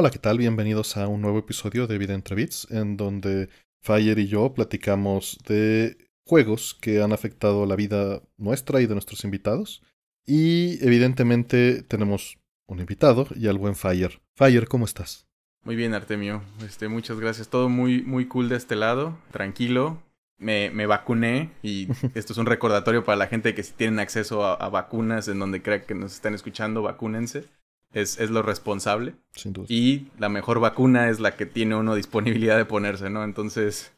Hola, ¿qué tal? Bienvenidos a un nuevo episodio de Vida entre Bits, en donde Fire y yo platicamos de juegos que han afectado la vida nuestra y de nuestros invitados. Y evidentemente tenemos un invitado y al buen Fire. Fire, ¿cómo estás? Muy bien, Artemio. Este, muchas gracias. Todo muy, muy cool de este lado, tranquilo. Me, me vacuné y esto es un recordatorio para la gente que si tienen acceso a, vacunas en donde crean que nos están escuchando, vacúnense es, es lo responsable. Y la mejor vacuna es la que tiene uno disponibilidad de ponerse, ¿no? Entonces,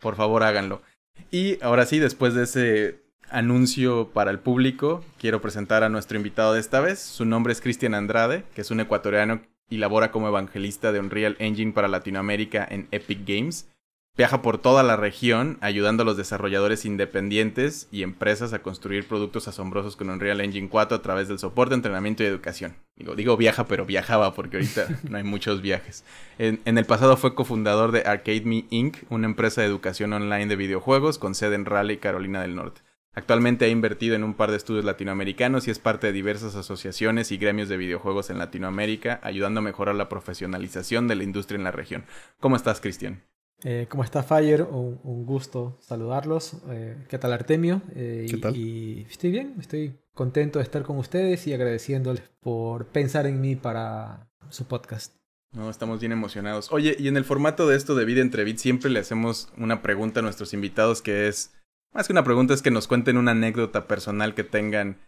por favor, háganlo. Y ahora sí, después de ese anuncio para el público, quiero presentar a nuestro invitado de esta vez. Su nombre es Cristian Andrade, que es un ecuatoriano y labora como evangelista de Unreal Engine para Latinoamérica en Epic Games. Viaja por toda la región ayudando a los desarrolladores independientes y empresas a construir productos asombrosos con Unreal Engine 4 a través del soporte, entrenamiento y educación. Digo, digo viaja, pero viajaba porque ahorita no hay muchos viajes. En, en, el pasado fue cofundador de Arcade Me Inc., una empresa de educación online de videojuegos con sede en Raleigh, Carolina del Norte. Actualmente ha invertido en un par de estudios latinoamericanos y es parte de diversas asociaciones y gremios de videojuegos en Latinoamérica, ayudando a mejorar la profesionalización de la industria en la región. ¿Cómo estás, Cristian? Eh, ¿Cómo está Fire? Un, gusto saludarlos. Eh, ¿Qué tal Artemio? Eh, ¿Qué tal? Y, estoy bien, estoy contento de estar con ustedes y agradeciéndoles por pensar en mí para su podcast. No, estamos bien emocionados. Oye, y en el formato de esto de Vida entre siempre le hacemos una pregunta a nuestros invitados que es, más que una pregunta es que nos cuenten una anécdota personal que tengan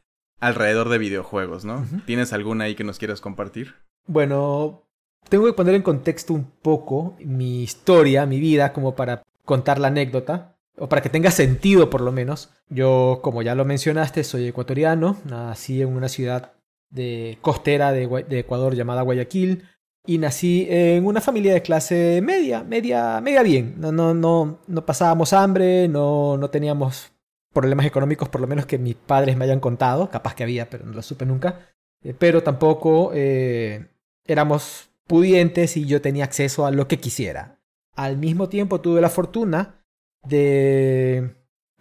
alrededor de videojuegos, ¿no? ¿Tienes alguna ahí que nos quieras compartir? Bueno, tengo que poner en contexto un poco mi historia, mi vida, como para contar la anécdota, o para que tenga sentido por lo menos. Yo, como ya lo mencionaste, soy ecuatoriano, nací en una ciudad de costera de, Ecuador llamada Guayaquil, y nací en una familia de clase media, media, media bien. No, no, no, no pasábamos hambre, no, no teníamos problemas económicos, por lo menos que mis padres me hayan contado, capaz que había, pero no lo supe nunca. Eh, pero tampoco eh, éramos pudientes y yo tenía acceso a lo que quisiera. Al mismo tiempo tuve la fortuna de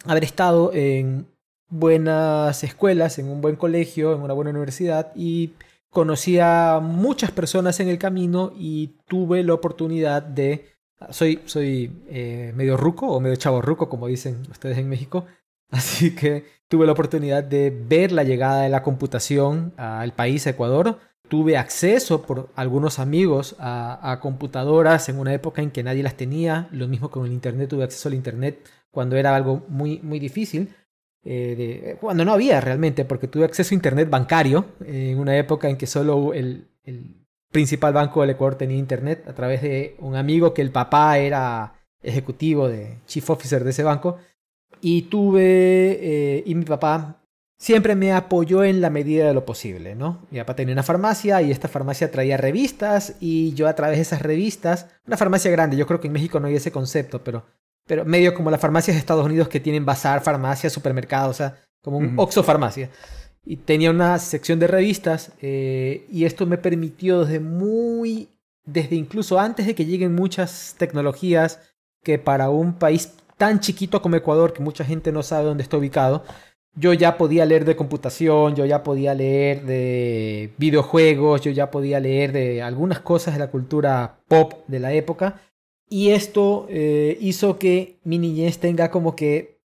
haber estado en buenas escuelas, en un buen colegio, en una buena universidad y conocí a muchas personas en el camino y tuve la oportunidad de... Soy, soy eh, medio ruco o medio chavo ruco, como dicen ustedes en México, así que tuve la oportunidad de ver la llegada de la computación al país, a Ecuador, tuve acceso por algunos amigos a, computadoras en una época en que nadie las tenía. Lo mismo con el Internet, tuve acceso al Internet cuando era algo muy, muy difícil. Eh, eh, cuando no había realmente, porque tuve acceso a Internet bancario en una época en que solo el, principal banco del Ecuador tenía Internet a través de un amigo que el papá era ejecutivo de chief officer de ese banco. Y tuve, eh, y mi papá siempre me apoyó en la medida de lo posible, ¿no? Y aparte tenía una farmacia y esta farmacia traía revistas y yo a través de esas revistas, una farmacia grande, yo creo que en México no hay ese concepto, pero, pero medio como las farmacias de Estados Unidos que tienen bazar, farmacia, supermercado, o sea, como un oxofarmacia. Y tenía una sección de revistas eh, y esto me permitió desde muy, desde incluso antes de que lleguen muchas tecnologías que para un país tan chiquito como Ecuador, que mucha gente no sabe dónde está ubicado, yo ya podía leer de computación, yo ya podía leer de videojuegos, yo ya podía leer de algunas cosas de la cultura pop de la época. Y esto eh, hizo que mi niñez tenga como que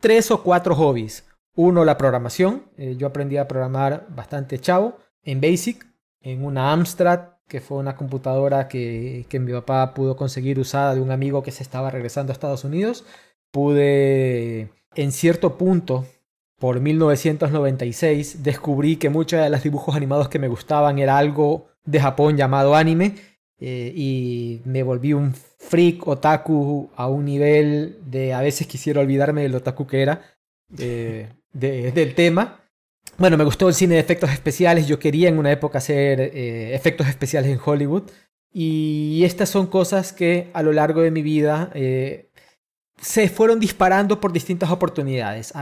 tres o cuatro hobbies. Uno, la programación. Eh, yo aprendí a programar bastante chavo en Basic, en una Amstrad, que fue una computadora que, que mi papá pudo conseguir usada de un amigo que se estaba regresando a Estados Unidos. Pude, en cierto punto, por 1996 descubrí que muchos de los dibujos animados que me gustaban era algo de Japón llamado anime eh, y me volví un freak otaku a un nivel de a veces quisiera olvidarme del otaku que era del tema. Bueno, me gustó el cine de efectos especiales, yo quería en una época hacer eh, efectos especiales en Hollywood y estas son cosas que a lo largo de mi vida eh, se fueron disparando por distintas oportunidades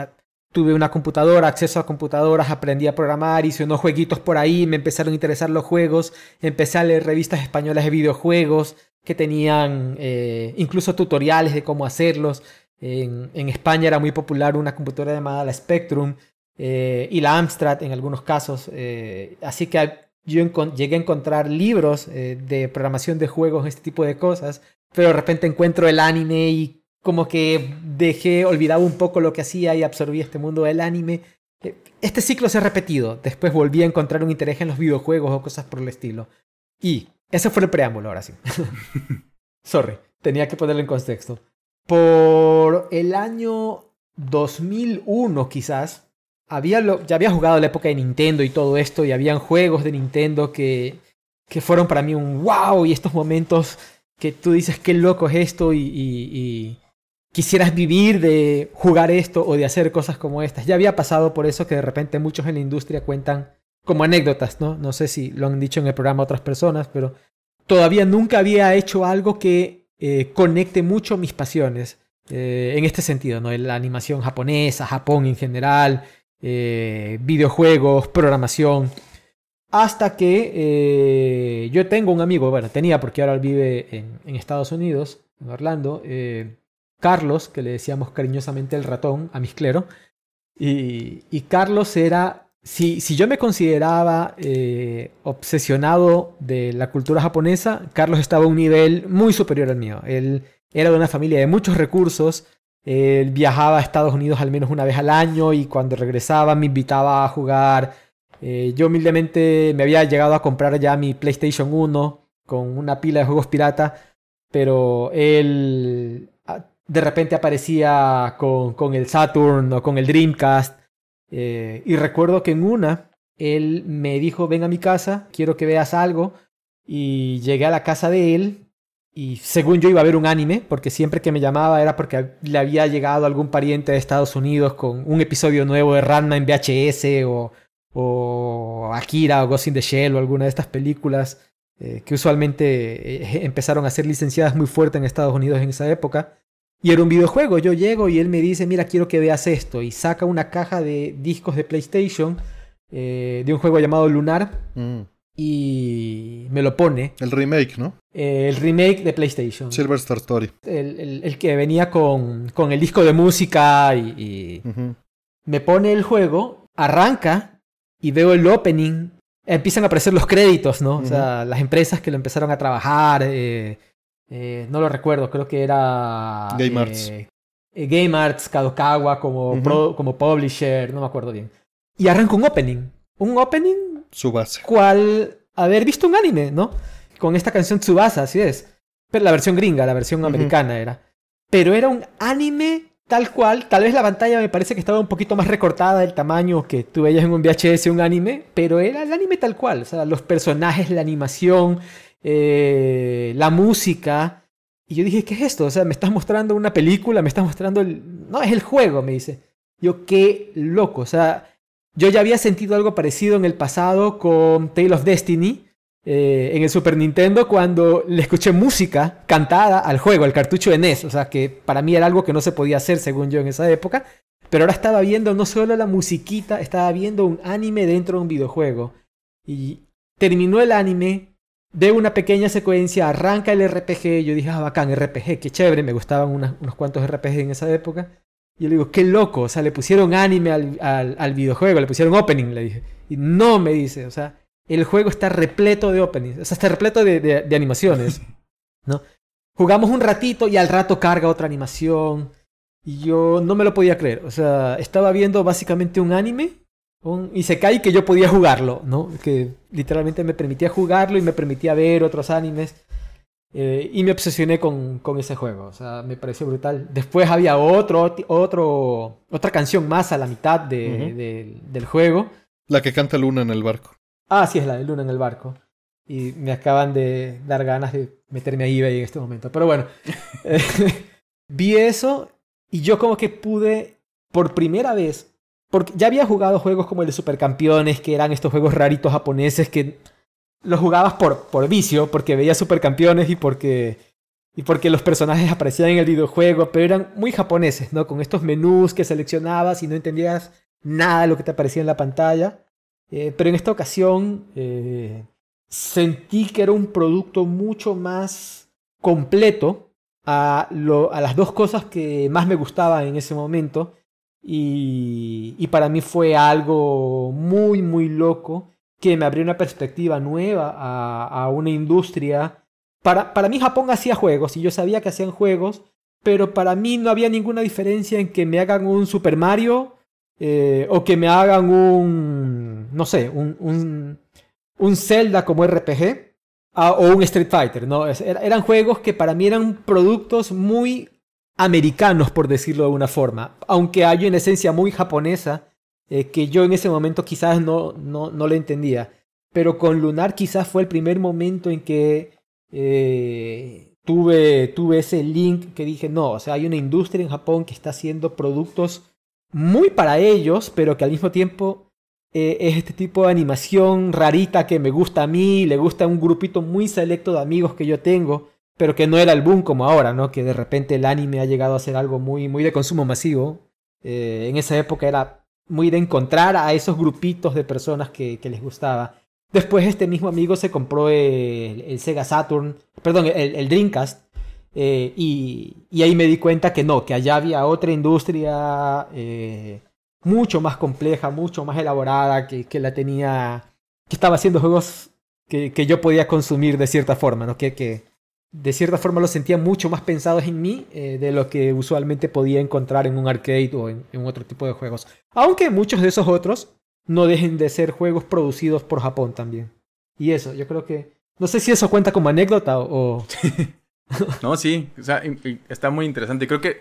tuve una computadora, acceso a computadoras, aprendí a programar, hice unos jueguitos por ahí, me empezaron a interesar los juegos, empecé a leer revistas españolas de videojuegos que tenían eh, incluso tutoriales de cómo hacerlos. En, España era muy popular una computadora llamada la Spectrum eh, y la Amstrad en algunos casos. Eh, así que yo llegué a encontrar libros de programación de juegos, este tipo de cosas, pero de repente encuentro el anime y como que dejé, olvidaba un poco lo que hacía y absorbí este mundo del anime. Este ciclo se ha repetido. Después volví a encontrar un interés en los videojuegos o cosas por el estilo. Y ese fue el preámbulo, ahora sí. Sorry, tenía que ponerlo en contexto. Por el año 2001 quizás, había ya había jugado la época de Nintendo y todo esto, y habían juegos de Nintendo que, que fueron para mí un wow, y estos momentos que tú dices, qué loco es esto, y quisieras vivir de jugar esto o de hacer cosas como estas. Ya había pasado por eso que de repente muchos en la industria cuentan como anécdotas, ¿no? No sé si lo han dicho en el programa otras personas, pero todavía nunca había hecho algo que eh, conecte mucho mis pasiones eh, en este sentido, ¿no? La animación japonesa, Japón en general, eh, videojuegos, programación. Hasta que yo tengo un amigo, bueno, tenía porque ahora vive en, en Estados Unidos, en Orlando, Carlos, que le decíamos cariñosamente el ratón a mis clero Y, Carlos era, si, si yo me consideraba eh, obsesionado de la cultura japonesa, Carlos estaba a un nivel muy superior al mío. Él era de una familia de muchos recursos, él viajaba a Estados Unidos al menos una vez al año y cuando regresaba me invitaba a jugar. Eh, yo humildemente me había llegado a comprar ya mi PlayStation 1 con una pila de juegos pirata, pero él de repente aparecía con, con el Saturn o con el Dreamcast. Eh, y recuerdo que en una, él me dijo, ven a mi casa, quiero que veas algo. Y llegué a la casa de él y según yo iba a ver un anime, porque siempre que me llamaba era porque le había llegado algún pariente de Estados Unidos con un episodio nuevo de Ranma en VHS o, o Akira o Ghost in the Shell o alguna de estas películas eh, que usualmente eh, empezaron a ser licenciadas muy fuerte en Estados Unidos en esa época. Y era un videojuego, yo llego y él me dice, mira, quiero que veas esto. Y saca una caja de discos de PlayStation eh, de un juego llamado Lunar. Mm. Y me lo pone. El remake, ¿no? Eh, el remake de PlayStation. Silver Star Story. El, que venía con, el disco de música y... Me pone el juego, arranca y veo el opening. Empiezan a aparecer los créditos, ¿no? O sea, las empresas que lo empezaron a trabajar. Eh, eh, no lo recuerdo, creo que era... Game Arts. Eh, eh, Game Arts, Kadokawa como, como publisher, no me acuerdo bien. Y arranca un opening. Un opening... Subasa. Cual haber visto un anime, ¿no? Con esta canción Tsubasa, así es. Pero la versión gringa, la versión americana era. Pero era un anime tal cual. Tal vez la pantalla me parece que estaba un poquito más recortada del tamaño que tú veías en un VHS, un anime, pero era el anime tal cual. O sea, los personajes, la animación, eh, la música. Y yo dije, ¿qué es esto? O sea, me está mostrando una película, me está mostrando el... No, es el juego, me dice. Yo, qué loco. O sea, yo ya había sentido algo parecido en el pasado con Tale of Destiny, eh, en el Super Nintendo, cuando le escuché música cantada al juego, al cartucho en NES. O sea, que para mí era algo que no se podía hacer, según yo, en esa época. Pero ahora estaba viendo no solo la musiquita, estaba viendo un anime dentro de un videojuego. Y terminó el anime, de una pequeña secuencia arranca el RPG. Yo dije, ah, bacán, RPG, qué chévere. Me gustaban unos cuantos RPG en esa época. Y yo le digo, qué loco. O sea, le pusieron anime al, videojuego, le pusieron opening, le dije. Y no me dice, o sea, el juego está repleto de openings, o sea, está repleto de, de animaciones. ¿no? Jugamos un ratito y al rato carga otra animación. Y yo no me lo podía creer. O sea, estaba viendo básicamente un anime y se cae que yo podía jugarlo, ¿no? Que literalmente me permitía jugarlo y me permitía ver otros animes. Eh, y me obsesioné con, ese juego, o sea, me pareció brutal. Después había otro, otro, otra canción más a la mitad del juego. La que canta Luna en el barco. Ah, sí, es la de Luna en el barco. Y me acaban de dar ganas de meterme a eBay en este momento. Pero bueno, eh, vi eso y yo como que pude por primera vez porque ya había jugado juegos como el de Supercampeones, que eran estos juegos raritos japoneses que los jugabas por, por vicio, porque veías Supercampeones y porque, y porque los personajes aparecían en el videojuego, pero eran muy japoneses, ¿no? Con estos menús que seleccionabas y no entendías nada de lo que te aparecía en la pantalla. Eh, pero en esta ocasión eh, sentí que era un producto mucho más completo a, lo, a las dos cosas que más me gustaban en ese momento, y, y para mí fue algo muy, muy loco que me abrió una perspectiva nueva a, a una industria. Para, para mí Japón hacía juegos y yo sabía que hacían juegos, pero para mí no había ninguna diferencia en que me hagan un Super Mario eh, o que me hagan un, no sé, un, un, un Zelda como RPG ah, o un Street Fighter, ¿no? eran juegos que para mí eran productos muy americanos, por decirlo de una forma, aunque hay una esencia muy japonesa eh, que yo en ese momento quizás no, no, no le entendía. Pero con Lunar quizás fue el primer momento en que eh, tuve, tuve ese link que dije, no, o sea, hay una industria en Japón que está haciendo productos muy para ellos, pero que al mismo tiempo eh, es este tipo de animación rarita que me gusta a mí, le gusta a un grupito muy selecto de amigos que yo tengo pero que no era el boom como ahora, ¿no? Que de repente el anime ha llegado a ser algo muy, muy de consumo masivo. Eh, en esa época era muy de encontrar a esos grupitos de personas que, les gustaba. Después este mismo amigo se compró el, Sega Saturn, perdón, el, Dreamcast. Eh, y, ahí me di cuenta que no, que allá había otra industria eh, mucho más compleja, mucho más elaborada, que, que, la tenía, que estaba haciendo juegos que, yo podía consumir de cierta forma, ¿no? que, de cierta forma los sentía mucho más pensados en mí eh, de lo que usualmente podía encontrar en un arcade o en, otro tipo de juegos. Aunque muchos de esos otros no dejen de ser juegos producidos por Japón también. Y eso, yo creo que... No sé si eso cuenta como anécdota o... no, sí, o sea, está muy interesante. Y Creo que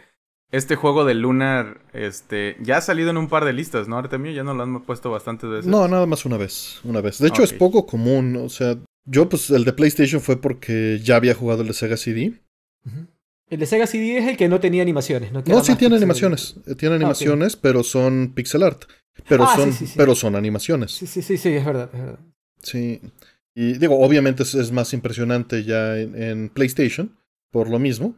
este juego de Lunar este, ya ha salido en un par de listas, ¿no, Artemio? Ya no lo han puesto bastante veces. No, nada más una vez, una vez. De hecho, es poco común, o sea, yo, pues el de PlayStation fue porque ya había jugado el de Sega CD. El de Sega CD es el que no tenía animaciones, ¿no? sí tiene animaciones. Eh, tiene ah, animaciones, pero son pixel art. Pero, ah, son, pero son animaciones. Sí, sí, sí, es verdad, Sí. Y digo, obviamente es, más impresionante ya en, PlayStation, por lo mismo.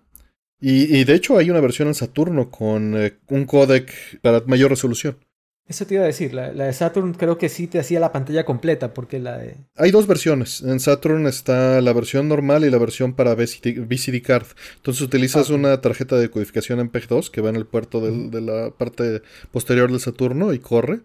Y, de hecho hay una versión en Saturno con eh, un codec para mayor resolución. Eso te iba a decir, la, de Saturn creo que sí te hacía la pantalla completa, porque la de... Hay dos versiones, en Saturn está la versión normal y la versión para VCD, card, entonces utilizas ah, una tarjeta de codificación en PEG2 que va en el puerto de la parte posterior del Saturno y corre.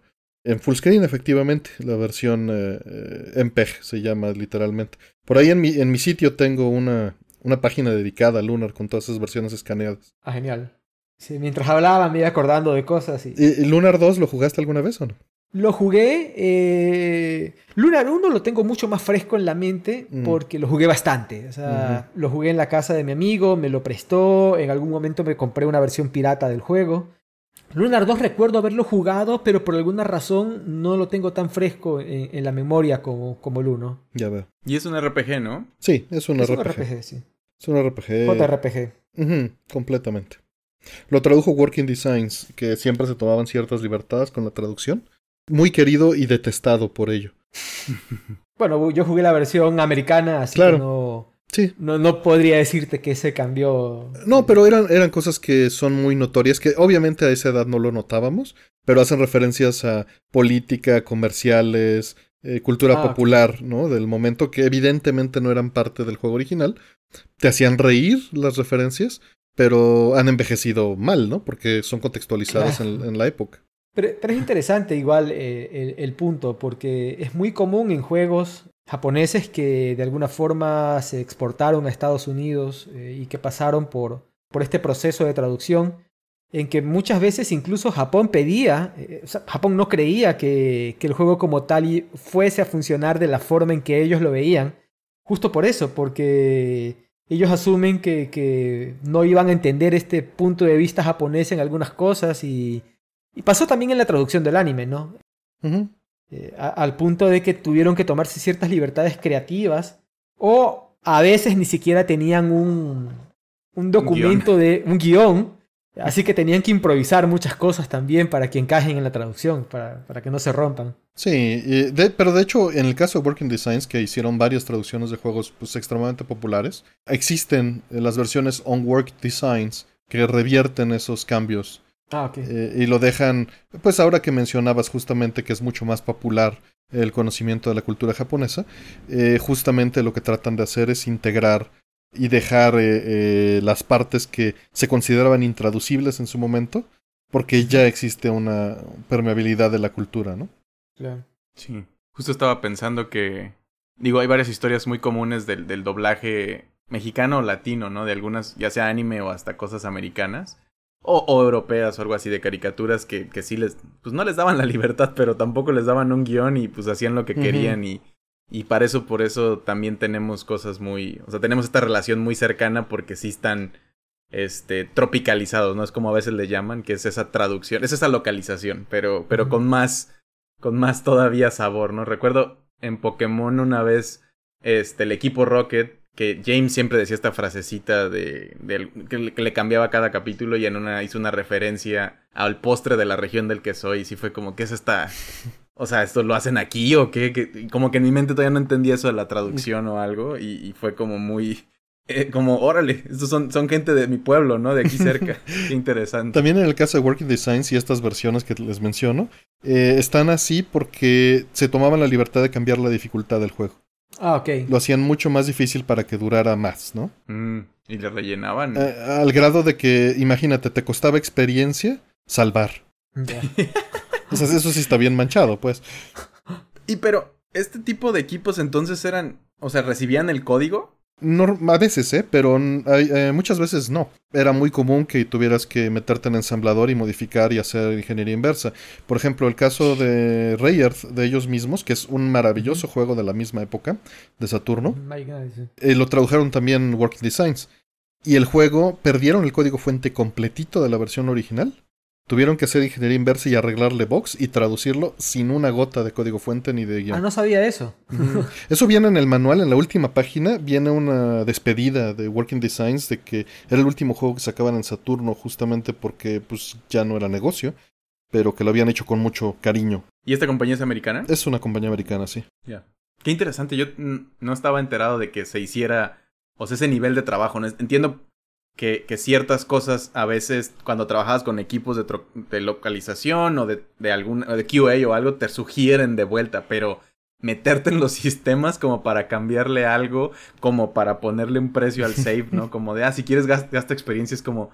En full screen, efectivamente, la versión MPEG eh, eh, se llama literalmente. Por ahí en mi, sitio tengo una, una página dedicada a Lunar con todas esas versiones escaneadas. Ah, genial. Sí, mientras hablaba me iba acordando de cosas. ¿Y, Lunar 2 lo jugaste alguna vez o no? Lo jugué. Eh, Lunar 1 lo tengo mucho más fresco en la mente mm. porque lo jugué bastante. O sea, lo jugué en la casa de mi amigo, me lo prestó. En algún momento me compré una versión pirata del juego. Lunar 2 recuerdo haberlo jugado, pero por alguna razón no lo tengo tan fresco en, la memoria como, como el 1. Ya veo. Y es un RPG, ¿no? Sí, es un es RPG. Un RPG sí. Es un RPG. JRPG. completamente. Lo tradujo Working Designs, que siempre se tomaban ciertas libertades con la traducción. Muy querido y detestado por ello. bueno, yo jugué la versión americana, así que no, no, no, podría decirte que se cambió. No, pero eran, eran cosas que son muy notorias, que obviamente a esa edad no lo notábamos, pero hacen referencias a política, comerciales, eh, cultura ah. popular, ¿no? Del momento que evidentemente no eran parte del juego original. Te hacían reír las referencias, pero han envejecido mal, ¿no? Porque son contextualizadas en, la época. Pero, es interesante igual eh, el, punto, porque es muy común en juegos japoneses que de alguna forma se exportaron a Estados Unidos eh, y que pasaron por, por este proceso de traducción, en que muchas veces incluso Japón pedía, eh, o sea, Japón no creía que, que, el juego como tal fuese a funcionar de la forma en que ellos lo veían, justo por eso, porque ellos asumen que, que, no iban a entender este punto de vista japonés en algunas cosas y, y pasó también en la traducción del anime, ¿no? Eh, al punto de que tuvieron que tomarse ciertas libertades creativas o a veces ni siquiera tenían un, un documento de un guión Así que tenían que improvisar muchas cosas también para que encajen en la traducción, para, que no se rompan. Sí, pero de hecho, en el caso de Working Designs, que hicieron varias traducciones de juegos pues, extremadamente populares, existen eh, las versiones on work designs que revierten esos cambios. Ah, eh, y lo dejan, pues ahora que mencionabas justamente que es mucho más popular el conocimiento de la cultura japonesa, eh, justamente lo que tratan de hacer es integrar y dejar eh, eh, las partes que se consideraban intraducibles en su momento, porque ya existe una permeabilidad de la cultura, ¿no? Claro. Sí. Justo estaba pensando que, digo, hay varias historias muy comunes del, del doblaje mexicano o latino, ¿no? De algunas, ya sea anime o hasta cosas americanas. O, europeas o algo así de caricaturas que, que sí les, pues no les daban la libertad, pero tampoco les daban un guión y pues hacían lo que querían y y para eso, por eso también tenemos cosas muy. O sea, tenemos esta relación muy cercana porque sí están este, tropicalizados, ¿no? Es como a veces le llaman, que es esa traducción, es esa localización, pero, pero con más. con más todavía sabor, ¿no? Recuerdo en Pokémon una vez. Este, el equipo Rocket que James siempre decía esta frasecita de, que, le, cambiaba cada capítulo y en una hizo una referencia al postre de la región del que soy. Y sí fue como, ¿qué es esta, o sea, ¿esto lo hacen aquí o qué? como que en mi mente todavía no entendía eso de la traducción o algo y, fue como muy... Eh, como, órale, estos son, son gente de mi pueblo, ¿no? De aquí cerca. Qué interesante. También en el caso de Working Designs y estas versiones que les menciono, eh, están así porque se tomaban la libertad de cambiar la dificultad del juego. Ah, ok. Lo hacían mucho más difícil para que durara más, ¿no? Mm, y le rellenaban. Eh, al grado de que, imagínate, te costaba experiencia salvar. Ya. O sea, eso sí está bien manchado, pues. Y pero, ¿este tipo de equipos entonces eran, o sea, recibían el código? No, a veces, ¿eh? Pero eh, muchas veces no. Era muy común que tuvieras que meterte en ensamblador y modificar y hacer ingeniería inversa. Por ejemplo, el caso de Ray Earth, de ellos mismos, que es un maravilloso juego de la misma época, de Saturno. Eh, lo tradujeron también Working Designs. Y el juego, perdieron el código fuente completito de la versión original Tuvieron que hacer ingeniería inversa y arreglarle box y traducirlo sin una gota de código fuente ni de guión. Ah, no sabía eso. Eso viene en el manual, en la última página, viene una despedida de Working Designs de que era el último juego que sacaban en Saturno justamente porque pues ya no era negocio, pero que lo habían hecho con mucho cariño. ¿Y esta compañía es americana? Es una compañía americana, sí. Ya. Qué interesante, yo no estaba enterado de que se hiciera, o sea, ese nivel de trabajo. Entiendo que, que ciertas cosas a veces cuando trabajas con equipos de, localización o de, de, algún, de QA o algo te sugieren de vuelta, pero meterte en los sistemas como para cambiarle algo, como para ponerle un precio al save, ¿no? Como de, ah, si quieres gasta, experiencias como,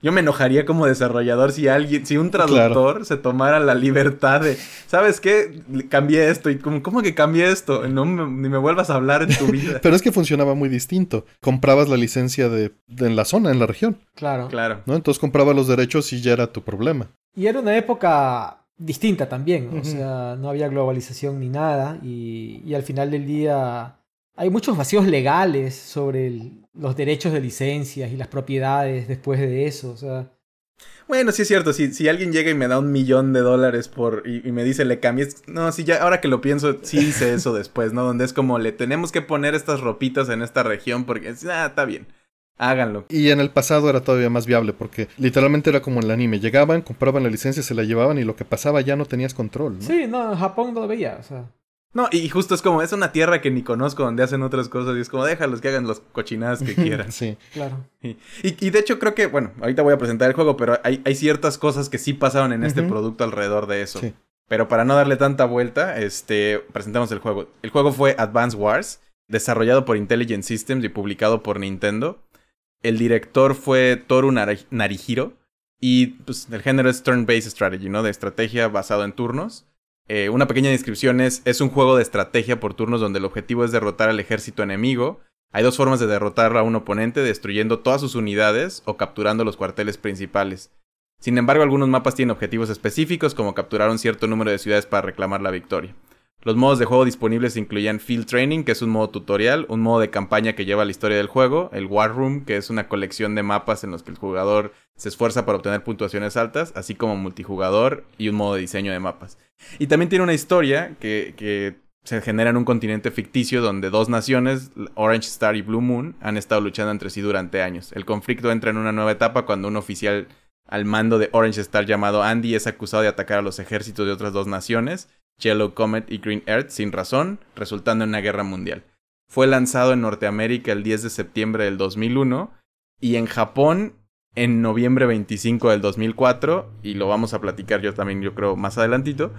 yo me enojaría como desarrollador si alguien, si un traductor se tomara la libertad de, ¿sabes qué? Cambié esto y como, ¿cómo que cambié esto? No ni me vuelvas a hablar en tu vida. Pero es que funcionaba muy distinto. Comprabas la licencia de, en la zona, en la región. Claro. Claro. ¿no? Entonces compraba los derechos y ya era tu problema. Y era una época distinta también, o sea, no había globalización ni nada y al final del día hay muchos vacíos legales sobre el, los derechos de licencias y las propiedades después de eso. O sea. Bueno, sí es cierto, si, si alguien llega y me da un millón de dólares por y, me dice le cambies, no, sí ya ahora que lo pienso, sí hice eso después, ¿no? Donde es como le tenemos que poner estas ropitas en esta región porque ah, está bien. Háganlo. Y en el pasado era todavía más viable porque literalmente era como en el anime. Llegaban, compraban la licencia, se la llevaban y lo que pasaba ya no tenías control. ¿no? Sí, no, en Japón no lo veía. O sea, no, y justo es como, es una tierra que ni conozco donde hacen otras cosas y es como, déjalos que hagan las cochinadas que quieran. sí, claro. Y, de hecho creo que, bueno, ahorita voy a presentar el juego, pero hay, ciertas cosas que sí pasaron en este producto alrededor de eso. Sí. Pero para no darle tanta vuelta, este, presentamos el juego. El juego fue Advanced Wars, desarrollado por Intelligent Systems y publicado por Nintendo. El director fue Toru Narijiro Y pues el género es turn-based strategy, ¿no? De estrategia basado en turnos. Eh, una pequeña descripción es, es un juego de estrategia por turnos donde el objetivo es derrotar al ejército enemigo. Hay dos formas de derrotar a un oponente, destruyendo todas sus unidades o capturando los cuarteles principales. Sin embargo, algunos mapas tienen objetivos específicos como capturar un cierto número de ciudades para reclamar la victoria. Los modos de juego disponibles incluían Field Training, que es un modo tutorial, un modo de campaña que lleva la historia del juego, el War Room, que es una colección de mapas en los que el jugador se esfuerza para obtener puntuaciones altas, así como multijugador y un modo de diseño de mapas. Y también tiene una historia que se genera en un continente ficticio donde dos naciones, Orange Star y Blue Moon, han estado luchando entre sí durante años. El conflicto entra en una nueva etapa cuando un oficial al mando de Orange Star llamado Andy es acusado de atacar a los ejércitos de otras dos naciones Yellow Comet y Green Earth sin razón, resultando en una guerra mundial. Fue lanzado en Norteamérica el 10 de septiembre del 2001 y en Japón en noviembre 25 del 2004 y lo vamos a platicar yo también yo creo más adelantito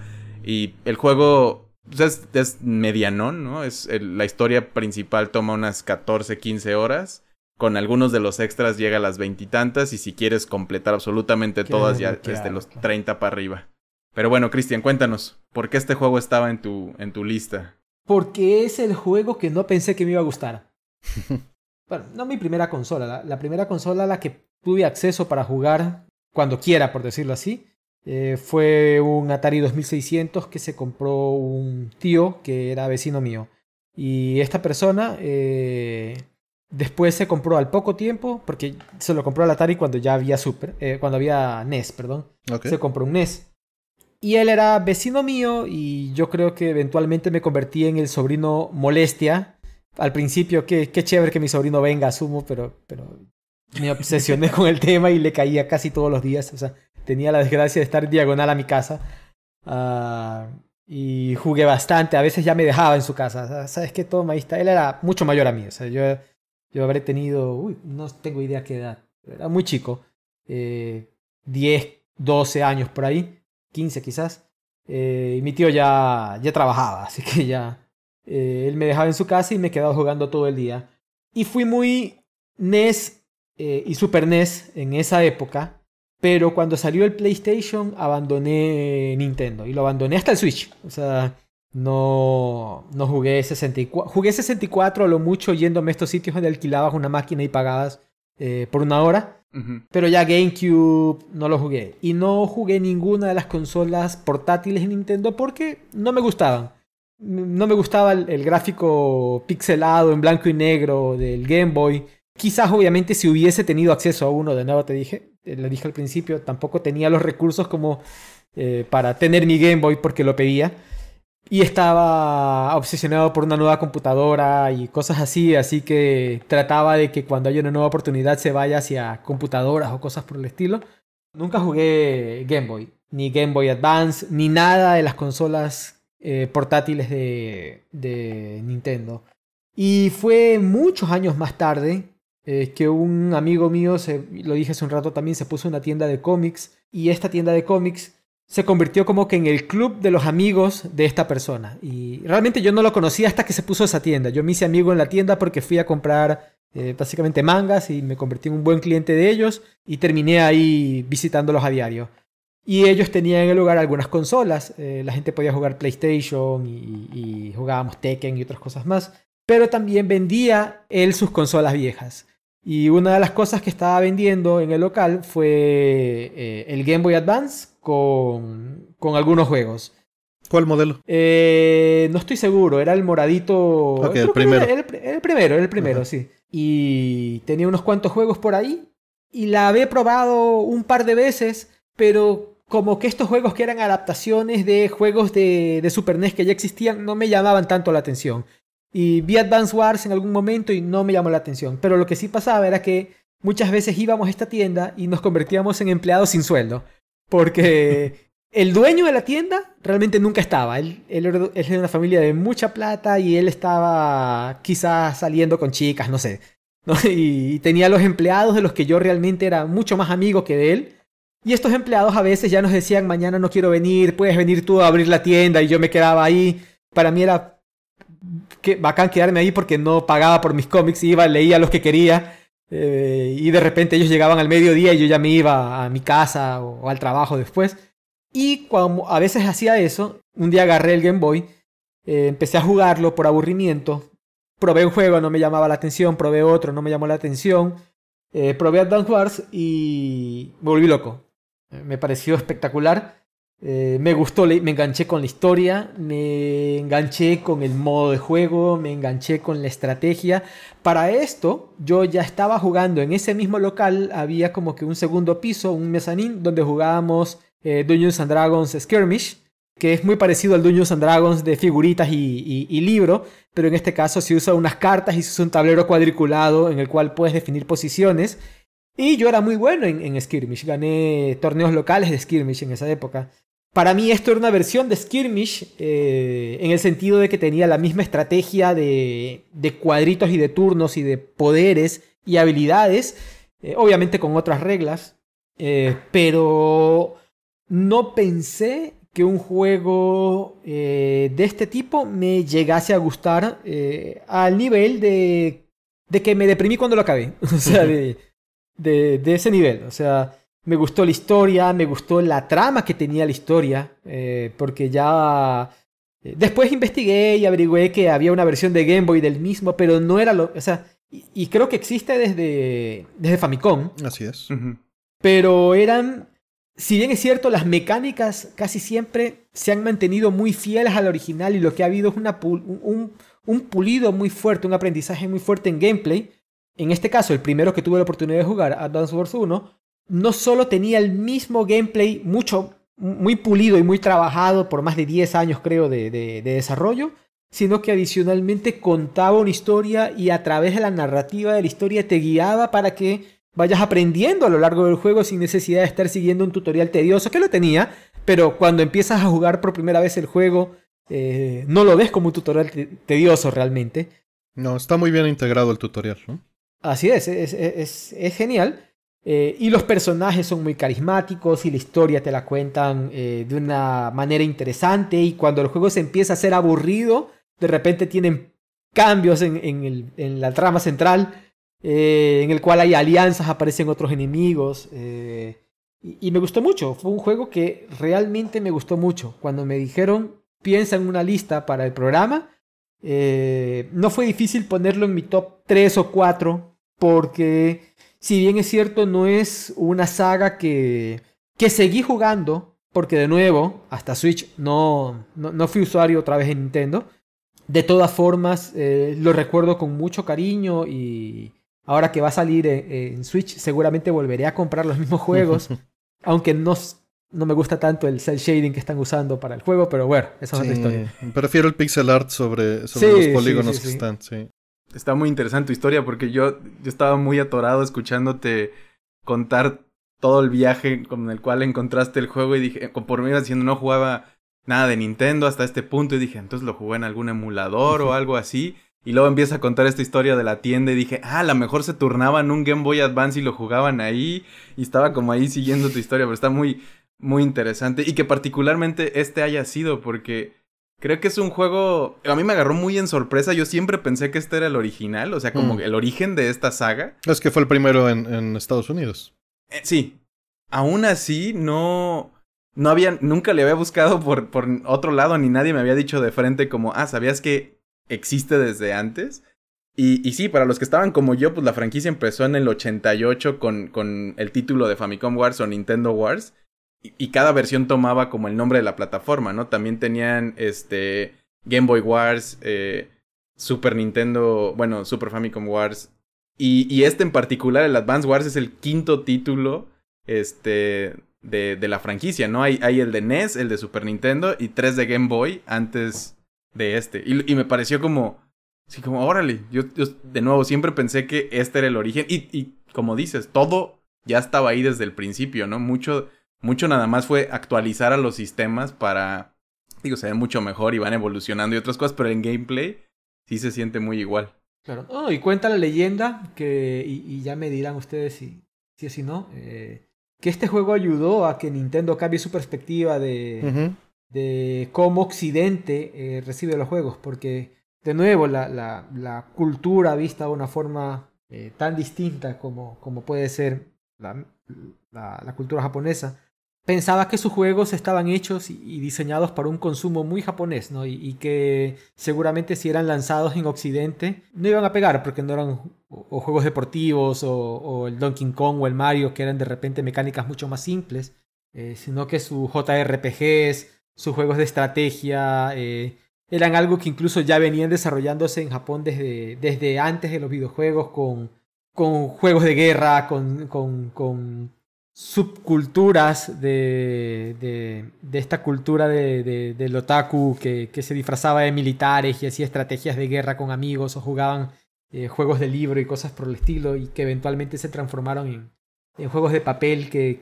y el juego pues, es, medianón, ¿no? Es la historia principal toma unas 14, 15 horas con algunos de los extras llega a las veintitantas y, y, si quieres completar absolutamente todas ya desde los 30 para arriba. Pero bueno, Cristian, cuéntanos, ¿por qué este juego estaba en tu, en tu lista? Porque es el juego que no pensé que me iba a gustar. bueno, no mi primera consola, la, primera consola a la que tuve acceso para jugar cuando quiera, por decirlo así, eh, fue un Atari 2600 que se compró un tío que era vecino mío. Y esta persona eh, después se compró al poco tiempo, porque se lo compró al Atari cuando ya había Super, eh, cuando había NES, perdón. Se compró un NES. Y él era vecino mío y yo creo que eventualmente me convertí en el sobrino molestia. Al principio, qué, qué chévere que mi sobrino venga, sumo, pero, pero me obsesioné con el tema y le caía casi todos los días. O sea, tenía la desgracia de estar diagonal a mi casa. Ah, y jugué bastante. A veces ya me dejaba en su casa. O ¿Sabes qué? Todo maísta. Él era mucho mayor a mí. O sea, yo, yo habré tenido. Uy, no tengo idea qué edad. Era muy chico. Eh, 10, 12 años por ahí. 15 quizás, eh, y mi tío ya, ya trabajaba, así que ya eh, él me dejaba en su casa y me quedaba jugando todo el día. Y fui muy NES eh, y Super NES en esa época, pero cuando salió el PlayStation abandoné Nintendo y lo abandoné hasta el Switch. O sea, no, no jugué 64. Jugué 64 a lo mucho yéndome a estos sitios donde alquilabas una máquina y pagabas por una hora. Pero ya GameCube no lo jugué. Y no jugué ninguna de las consolas portátiles de Nintendo porque no me gustaban. No me gustaba el, gráfico pixelado en blanco y negro del Game Boy. Quizás obviamente si hubiese tenido acceso a uno, de nuevo te dije, eh, lo dije al principio, tampoco tenía los recursos como eh, para tener mi Game Boy porque lo pedía y estaba obsesionado por una nueva computadora y cosas así, así que trataba de que cuando haya una nueva oportunidad se vaya hacia computadoras o cosas por el estilo. Nunca jugué Game Boy, ni Game Boy Advance, ni nada de las consolas eh, portátiles de, Nintendo. Y fue muchos años más tarde eh, que un amigo mío, se, lo dije hace un rato también, se puso una tienda de cómics y esta tienda de cómics se convirtió como que en el club de los amigos de esta persona. Y realmente yo no lo conocía hasta que se puso esa tienda. Yo me hice amigo en la tienda porque fui a comprar eh, básicamente mangas y me convertí en un buen cliente de ellos y terminé ahí visitándolos a diario. Y ellos tenían en el lugar algunas consolas. Eh, la gente podía jugar PlayStation y, jugábamos Tekken y otras cosas más. Pero también vendía él sus consolas viejas. Y una de las cosas que estaba vendiendo en el local fue eh, el Game Boy Advance con, algunos juegos. ¿Cuál modelo? Eh, no estoy seguro, era el moradito. el primero. el, primero, sí. Y tenía unos cuantos juegos por ahí. Y la había probado un par de veces, pero como que estos juegos que eran adaptaciones de juegos de, de Super NES que ya existían no me llamaban tanto la atención. Y vi Advance Wars en algún momento y no me llamó la atención. Pero lo que sí pasaba era que muchas veces íbamos a esta tienda y nos convertíamos en empleados sin sueldo. Porque el dueño de la tienda realmente nunca estaba. Él, él, de una familia de mucha plata y él estaba quizás saliendo con chicas, no sé. ¿no? Y, y, tenía los empleados de los que yo realmente era mucho más amigo que de él. Y estos empleados a veces ya nos decían, mañana no quiero venir, puedes venir tú a abrir la tienda. Y yo me quedaba ahí. Para mí era que, bacán quedarme ahí porque no pagaba por mis cómics, iba, leía los que quería. Eh, y de repente ellos llegaban al mediodía y yo ya me iba a mi casa o, al trabajo después. Y cuando a veces hacía eso, un día agarré el Game Boy, eh, empecé a jugarlo por aburrimiento. Probé un juego, no me llamaba la atención, probé otro, no me llamó la atención. Eh, probé Advance Wars y me volví loco. Me pareció espectacular. Eh, me gustó, me enganché con la historia, me enganché con el modo de juego, me enganché con la estrategia. Para esto, yo ya estaba jugando en ese mismo local, había como que un segundo piso, un mezanín, donde jugábamos eh, Dungeons and Dragons Skirmish, que es muy parecido al Dungeons and Dragons de figuritas y, libro, pero en este caso se usa unas cartas y se usa un tablero cuadriculado en el cual puedes definir posiciones. Y yo era muy bueno en skirmish, gané torneos locales de skirmish en esa época. Para mí esto era una versión de Skirmish eh, en el sentido de que tenía la misma estrategia de, de cuadritos y de turnos y de poderes y habilidades, eh, obviamente con otras reglas, eh, pero no pensé que un juego de este tipo me llegase a gustar al nivel de, de que me deprimí cuando lo acabé, o sea, de, de ese nivel, o sea me gustó la historia, me gustó la trama que tenía la historia, eh, porque ya... Eh, después investigué y averigüé que había una versión de Game Boy del mismo, pero no era lo... O sea, y, creo que existe desde, desde Famicom. Así es. Pero eran... Si bien es cierto, las mecánicas casi siempre se han mantenido muy fieles al original y lo que ha habido es una un, un pulido muy fuerte, un aprendizaje muy fuerte en gameplay. En este caso, el primero que tuve la oportunidad de jugar, Advance Wars 1, no solo tenía el mismo gameplay, mucho, muy pulido y muy trabajado por más de 10 años creo de, de, desarrollo, sino que adicionalmente contaba una historia y a través de la narrativa de la historia te guiaba para que vayas aprendiendo a lo largo del juego sin necesidad de estar siguiendo un tutorial tedioso que lo tenía, pero cuando empiezas a jugar por primera vez el juego eh, no lo ves como un tutorial tedioso realmente. No, está muy bien integrado el tutorial, Así es, es, es genial. Eh, y los personajes son muy carismáticos y la historia te la cuentan eh, de una manera interesante y cuando el juego se empieza a ser aburrido, de repente tienen cambios en, la trama central, eh, en el cual hay alianzas, aparecen otros enemigos. Y, y, me gustó mucho, fue un juego que realmente me gustó mucho. Cuando me dijeron, piensa en una lista para el programa, no fue difícil ponerlo en mi top 3 o 4 porque si bien es cierto, no es una saga que, que seguí jugando, porque de nuevo, hasta Switch no, no, fui usuario otra vez en Nintendo. De todas formas, eh, lo recuerdo con mucho cariño y ahora que va a salir eh, en, Switch, seguramente volveré a comprar los mismos juegos, aunque no, no me gusta tanto el cel shading que están usando para el juego, pero bueno, esa es otra historia. Prefiero el pixel art sobre, sobre los polígonos que están, sí está muy interesante tu historia porque yo, yo estaba muy atorado escuchándote contar todo el viaje con el cual encontraste el juego y dije, por mí diciendo, no jugaba nada de Nintendo hasta este punto y dije, entonces lo jugué en algún emulador o algo así. Y luego empieza a contar esta historia de la tienda y dije, ah, a lo mejor se turnaban un Game Boy Advance y lo jugaban ahí. Y estaba como ahí siguiendo tu historia, pero está muy, muy interesante. Y que particularmente este haya sido porque Creo que es un juego. A mí me agarró muy en sorpresa. Yo siempre pensé que este era el original, o sea, como mm. el origen de esta saga. Es que fue el primero en, Estados Unidos. Eh, sí. Aún así, no. No había. Nunca le había buscado por, por otro lado, ni nadie me había dicho de frente, como, ah, ¿sabías que existe desde antes? Y, sí, para los que estaban como yo, pues la franquicia empezó en el 88 con, con el título de Famicom Wars o Nintendo Wars y, cada versión tomaba como el nombre de la plataforma, ¿no? También tenían este Game Boy Wars, eh, Super Nintendo, bueno, Super Famicom Wars. Y, este en particular, el Advance Wars, es el quinto título este, de, de la franquicia, ¿no? Hay, hay, el de NES, el de Super Nintendo y tres de Game Boy antes de este. Y, me pareció como, así como, órale, yo, de nuevo siempre pensé que este era el origen. Y, y como dices, todo ya estaba ahí desde el principio, ¿no? Mucho mucho nada más fue actualizar a los sistemas para, digo, se ve mucho mejor y van evolucionando y otras cosas, pero en gameplay sí se siente muy igual. Claro. Oh, y cuenta la leyenda, que, y, ya me dirán ustedes si, si es si no, eh, que este juego ayudó a que Nintendo cambie su perspectiva de, de cómo Occidente eh, recibe los juegos, porque de nuevo la, cultura vista de una forma eh, tan distinta como, como puede ser la, la, cultura japonesa, pensaba que sus juegos estaban hechos y diseñados para un consumo muy japonés, ¿no? Y, que seguramente si eran lanzados en Occidente no iban a pegar porque no eran juegos deportivos o, el Donkey Kong o el Mario que eran de repente mecánicas mucho más simples, eh, sino que sus JRPGs, sus juegos de estrategia, eh, eran algo que incluso ya venían desarrollándose en Japón desde, desde antes de los videojuegos con, con juegos de guerra, con subculturas de, esta cultura de, del otaku que, se disfrazaba de militares y hacía estrategias de guerra con amigos o jugaban eh, juegos de libro y cosas por el estilo y que eventualmente se transformaron en, juegos de papel que,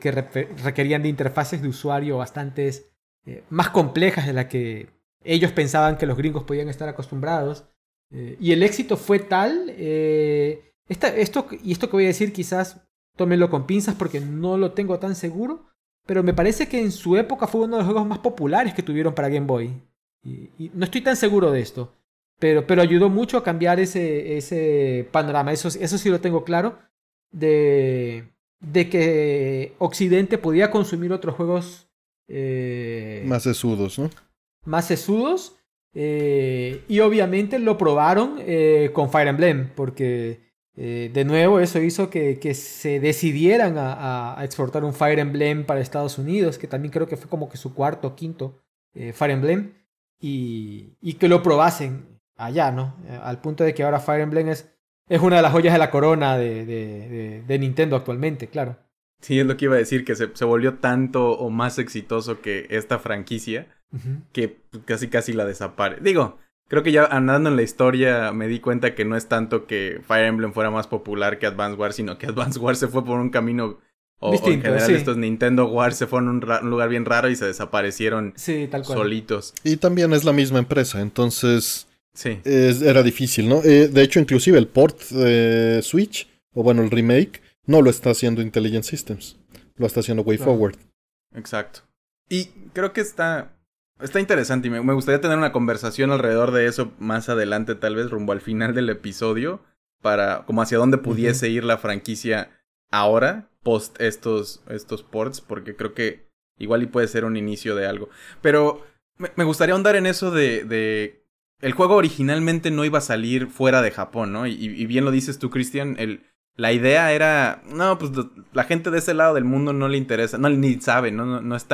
requerían de interfaces de usuario bastantes eh, más complejas de las que ellos pensaban que los gringos podían estar acostumbrados. Eh, y el éxito fue tal, esto, y esto que voy a decir quizás tómenlo con pinzas porque no lo tengo tan seguro, pero me parece que en su época fue uno de los juegos más populares que tuvieron para Game Boy. Y, no estoy tan seguro de esto, pero, pero ayudó mucho a cambiar ese, ese panorama, eso, eso sí lo tengo claro, de, de que Occidente podía consumir otros juegos... Eh, más sesudos, ¿no? Más sesudos. Eh, y obviamente lo probaron eh, con Fire Emblem, porque eh, de nuevo, eso hizo que, se decidieran a, exportar un Fire Emblem para Estados Unidos, que también creo que fue como que su cuarto o quinto eh, Fire Emblem, y, que lo probasen allá, ¿no? Eh, al punto de que ahora Fire Emblem es, es una de las joyas de la corona de, de, Nintendo actualmente, claro. Sí, es lo que iba a decir, que se, volvió tanto o más exitoso que esta franquicia que casi casi la desapare. Digo, Creo que ya andando en la historia me di cuenta que no es tanto que Fire Emblem fuera más popular que Advance Wars, sino que Advance Wars se fue por un camino Distinto, en general estos Nintendo Wars se fueron a un, lugar bien raro y se desaparecieron sí, tal cual. solitos. Y también es la misma empresa, entonces sí. era difícil, ¿no? Eh, de hecho, inclusive el port Switch, o bueno, el remake, no lo está haciendo Intelligent Systems, lo está haciendo WayForward. Forward. Exacto. Y creo que está Está interesante y me, gustaría tener una conversación alrededor de eso más adelante, tal vez rumbo al final del episodio, para como hacia dónde pudiese ir la franquicia ahora, post estos, estos ports, porque creo que igual y puede ser un inicio de algo. Pero me, gustaría ahondar en eso de, de, El juego originalmente no iba a salir fuera de Japón, ¿no? Y, bien lo dices tú, Cristian, el... La idea era, no, pues la gente de ese lado del mundo no le interesa, no ni sabe, no, no, no, es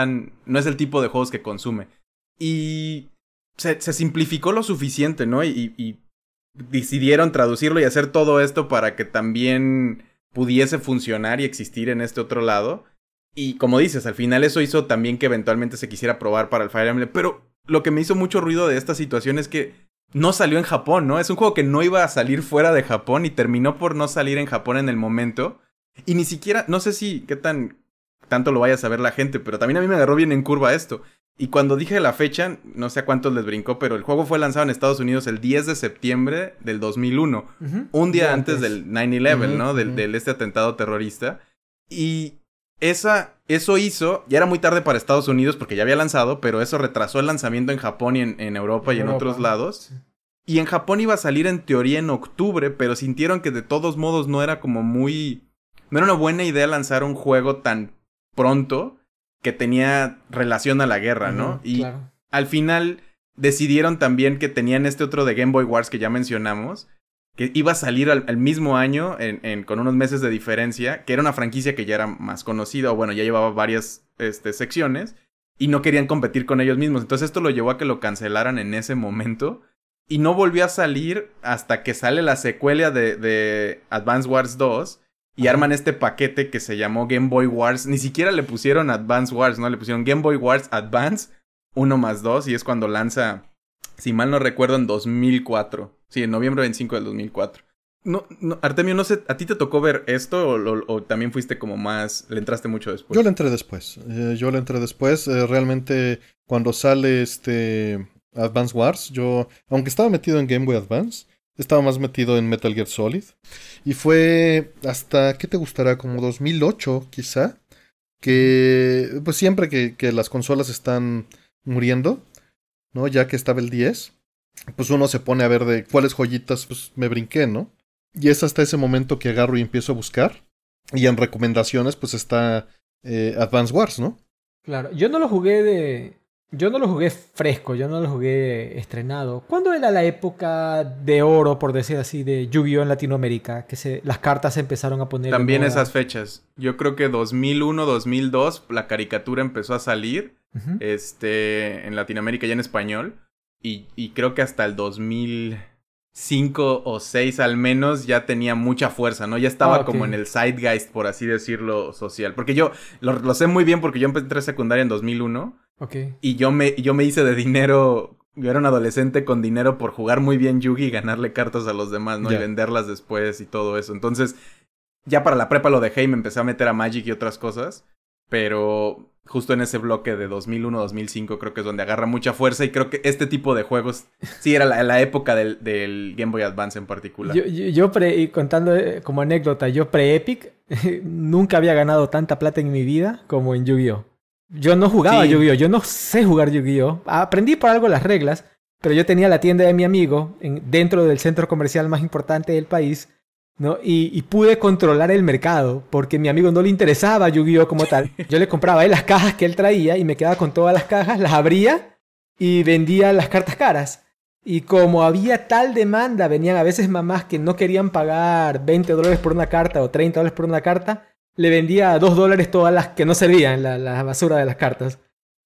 no es el tipo de juegos que consume. Y se, simplificó lo suficiente, ¿no? Y, y, decidieron traducirlo y hacer todo esto para que también pudiese funcionar y existir en este otro lado. Y como dices, al final eso hizo también que eventualmente se quisiera probar para el Fire Emblem. Pero lo que me hizo mucho ruido de esta situación es que no salió en Japón, ¿no? Es un juego que no iba a salir fuera de Japón y terminó por no salir en Japón en el momento. Y ni siquiera, no sé si qué tan tanto lo vaya a saber la gente, pero también a mí me agarró bien en curva esto. Y cuando dije la fecha, no sé a cuántos les brincó, pero el juego fue lanzado en Estados Unidos el 10 de septiembre del 2001, un día antes, del 9-11, ¿no? Del, este atentado terrorista. Y esa, eso hizo, ya era muy tarde para Estados Unidos porque ya había lanzado, pero eso retrasó el lanzamiento en Japón y en, Europa y en otros lados. Y en Japón iba a salir en teoría en octubre, pero sintieron que de todos modos no era como muy... No era una buena idea lanzar un juego tan pronto que tenía relación a la guerra, ¿no? y al final decidieron también que tenían este otro de Game Boy Wars que ya mencionamos, que iba a salir al, mismo año, con unos meses de diferencia, que era una franquicia que ya era más conocida, o bueno, ya llevaba varias este, secciones, y no querían competir con ellos mismos. Entonces esto lo llevó a que lo cancelaran en ese momento, y no volvió a salir hasta que sale la secuela de, de Advance Wars 2, y arman este paquete que se llamó Game Boy Wars. Ni siquiera le pusieron Advance Wars, ¿no? Le pusieron Game Boy Wars Advance 1 más 2 y es cuando lanza, si mal no recuerdo, en 2004. Sí, en noviembre 25 del 2004. No, Artemio, no sé, ¿a ti te tocó ver esto o, también fuiste como más, le entraste mucho después? Yo le entré después, eh, yo le entré después, eh, realmente cuando sale este Advance Wars, yo, aunque estaba metido en Game Boy Advance, estaba más metido en Metal Gear Solid. Y fue hasta, ¿qué te gustará? Como 2008 quizá. Que pues siempre que, que las consolas están muriendo, ¿no? Ya que estaba el 10, pues uno se pone a ver de cuáles joyitas pues, me brinqué, ¿no? Y es hasta ese momento que agarro y empiezo a buscar. Y en recomendaciones pues está eh, Advance Wars, ¿no? Claro, yo no lo jugué de, yo no lo jugué fresco, yo no lo jugué estrenado. ¿Cuándo era la época de oro, por decir así, de yu en Latinoamérica? Que se, las cartas empezaron a poner. También esas fechas. Yo creo que 2001, 2002, la caricatura empezó a salir este, en Latinoamérica y en español. Y, creo que hasta el 2005 o 2006, al menos ya tenía mucha fuerza, ¿no? Ya estaba ah, como en el zeitgeist, por así decirlo, social. Porque yo lo, sé muy bien porque yo empecé secundaria en 2001 Okay. Y yo me, yo me hice de dinero. Yo era un adolescente con dinero por jugar muy bien Yugi y ganarle cartas a los demás, ¿no? Y venderlas después y todo eso. Entonces, ya para la prepa lo dejé y me empecé a meter a Magic y otras cosas. Pero justo en ese bloque de 2001-2005 creo que es donde agarra mucha fuerza y creo que este tipo de juegos sí era la, época del, Game Boy Advance en particular. Yo, pre, contando eh, como anécdota, yo pre-Epic nunca había ganado tanta plata en mi vida como en Yu-Gi-Oh! Yo no jugaba yu Yo no sé jugar yu gi Aprendí por algo las reglas, pero yo tenía la tienda de mi amigo dentro del centro comercial más importante del país, ¿no? Y, pude controlar el mercado, porque a mi amigo no le interesaba yu gi como tal. Yo le compraba las cajas que él traía y me quedaba con todas las cajas, las abría y vendía las cartas caras. Y como había tal demanda, venían a veces mamás que no querían pagar 20 dólares por una carta o 30 dólares por una carta, le vendía a dólares todas las que no servían, la, la, basura de las cartas.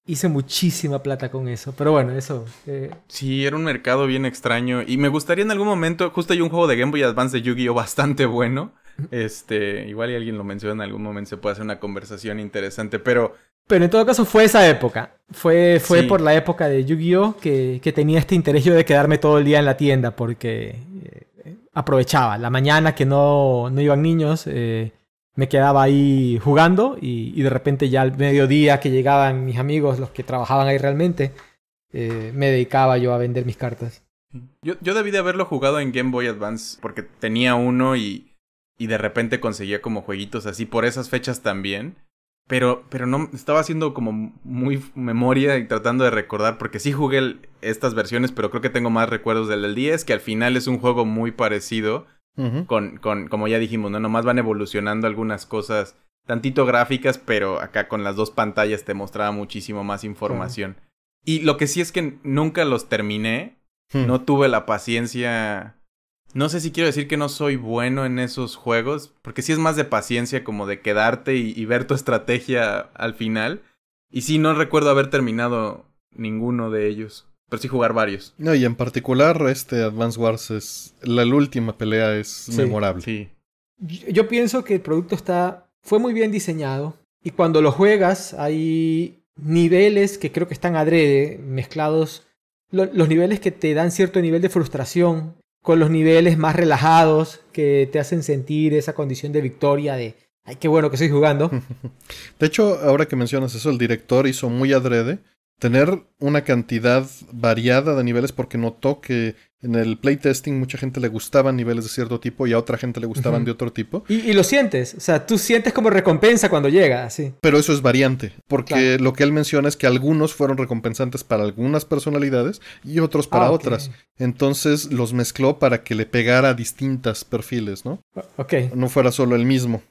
Hice muchísima plata con eso, pero bueno, eso... Eh. Sí, era un mercado bien extraño y me gustaría en algún momento, justo hay un juego de Game Boy Advance de Yu-Gi-Oh bastante bueno, este, igual y alguien lo menciona en algún momento, se puede hacer una conversación interesante, pero... Pero en todo caso fue esa época, fue, fue por la época de Yu-Gi-Oh que, que, tenía este interés yo de quedarme todo el día en la tienda porque eh, aprovechaba la mañana que no, no iban niños. Eh, me quedaba ahí jugando y, de repente ya al mediodía que llegaban mis amigos, los que trabajaban ahí realmente, eh, me dedicaba yo a vender mis cartas. Yo, yo, debí de haberlo jugado en Game Boy Advance porque tenía uno y, y de repente conseguía como jueguitos así por esas fechas también. Pero, pero no estaba haciendo como muy memoria y tratando de recordar porque sí jugué estas versiones, pero creo que tengo más recuerdos del del 10, que al final es un juego muy parecido con, con, como ya dijimos, ¿no? Nomás van evolucionando algunas cosas, tantito gráficas, pero acá con las dos pantallas te mostraba muchísimo más información. Y lo que sí es que nunca los terminé. Hmm. No tuve la paciencia. No sé si quiero decir que no soy bueno en esos juegos, porque sí es más de paciencia como de quedarte y, y ver tu estrategia al final. Y sí, no recuerdo haber terminado ninguno de ellos pero sí jugar varios. No, y en particular este Advance Wars es la, última pelea es memorable. Sí. Yo, pienso que el producto está fue muy bien diseñado y cuando lo juegas hay niveles que creo que están adrede mezclados los niveles que te dan cierto nivel de frustración con los niveles más relajados que te hacen sentir esa condición de victoria de ay qué bueno que estoy jugando. de hecho, ahora que mencionas eso, el director hizo muy adrede tener una cantidad variada de niveles porque notó que en el playtesting mucha gente le gustaban niveles de cierto tipo y a otra gente le gustaban de otro tipo. Y, lo sientes, o sea, tú sientes como recompensa cuando llega, así. Pero eso es variante, porque lo que él menciona es que algunos fueron recompensantes para algunas personalidades y otros para otras. Entonces los mezcló para que le pegara a distintas perfiles, ¿no? Ok. No fuera solo el mismo.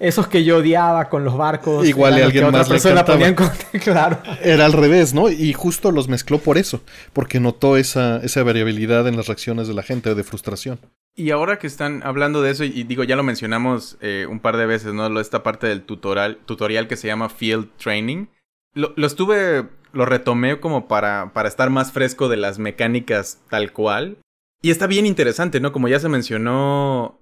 Esos que yo odiaba con los barcos. Igual a alguien más le claro. Era al revés, ¿no? Y justo los mezcló por eso, porque notó esa, esa variabilidad en las reacciones de la gente de frustración. Y ahora que están hablando de eso, y digo, ya lo mencionamos eh, un par de veces, ¿no? Esta parte del tutorial, tutorial que se llama Field Training. Lo, lo estuve, lo retomé como para, para estar más fresco de las mecánicas tal cual. Y está bien interesante, ¿no? Como ya se mencionó,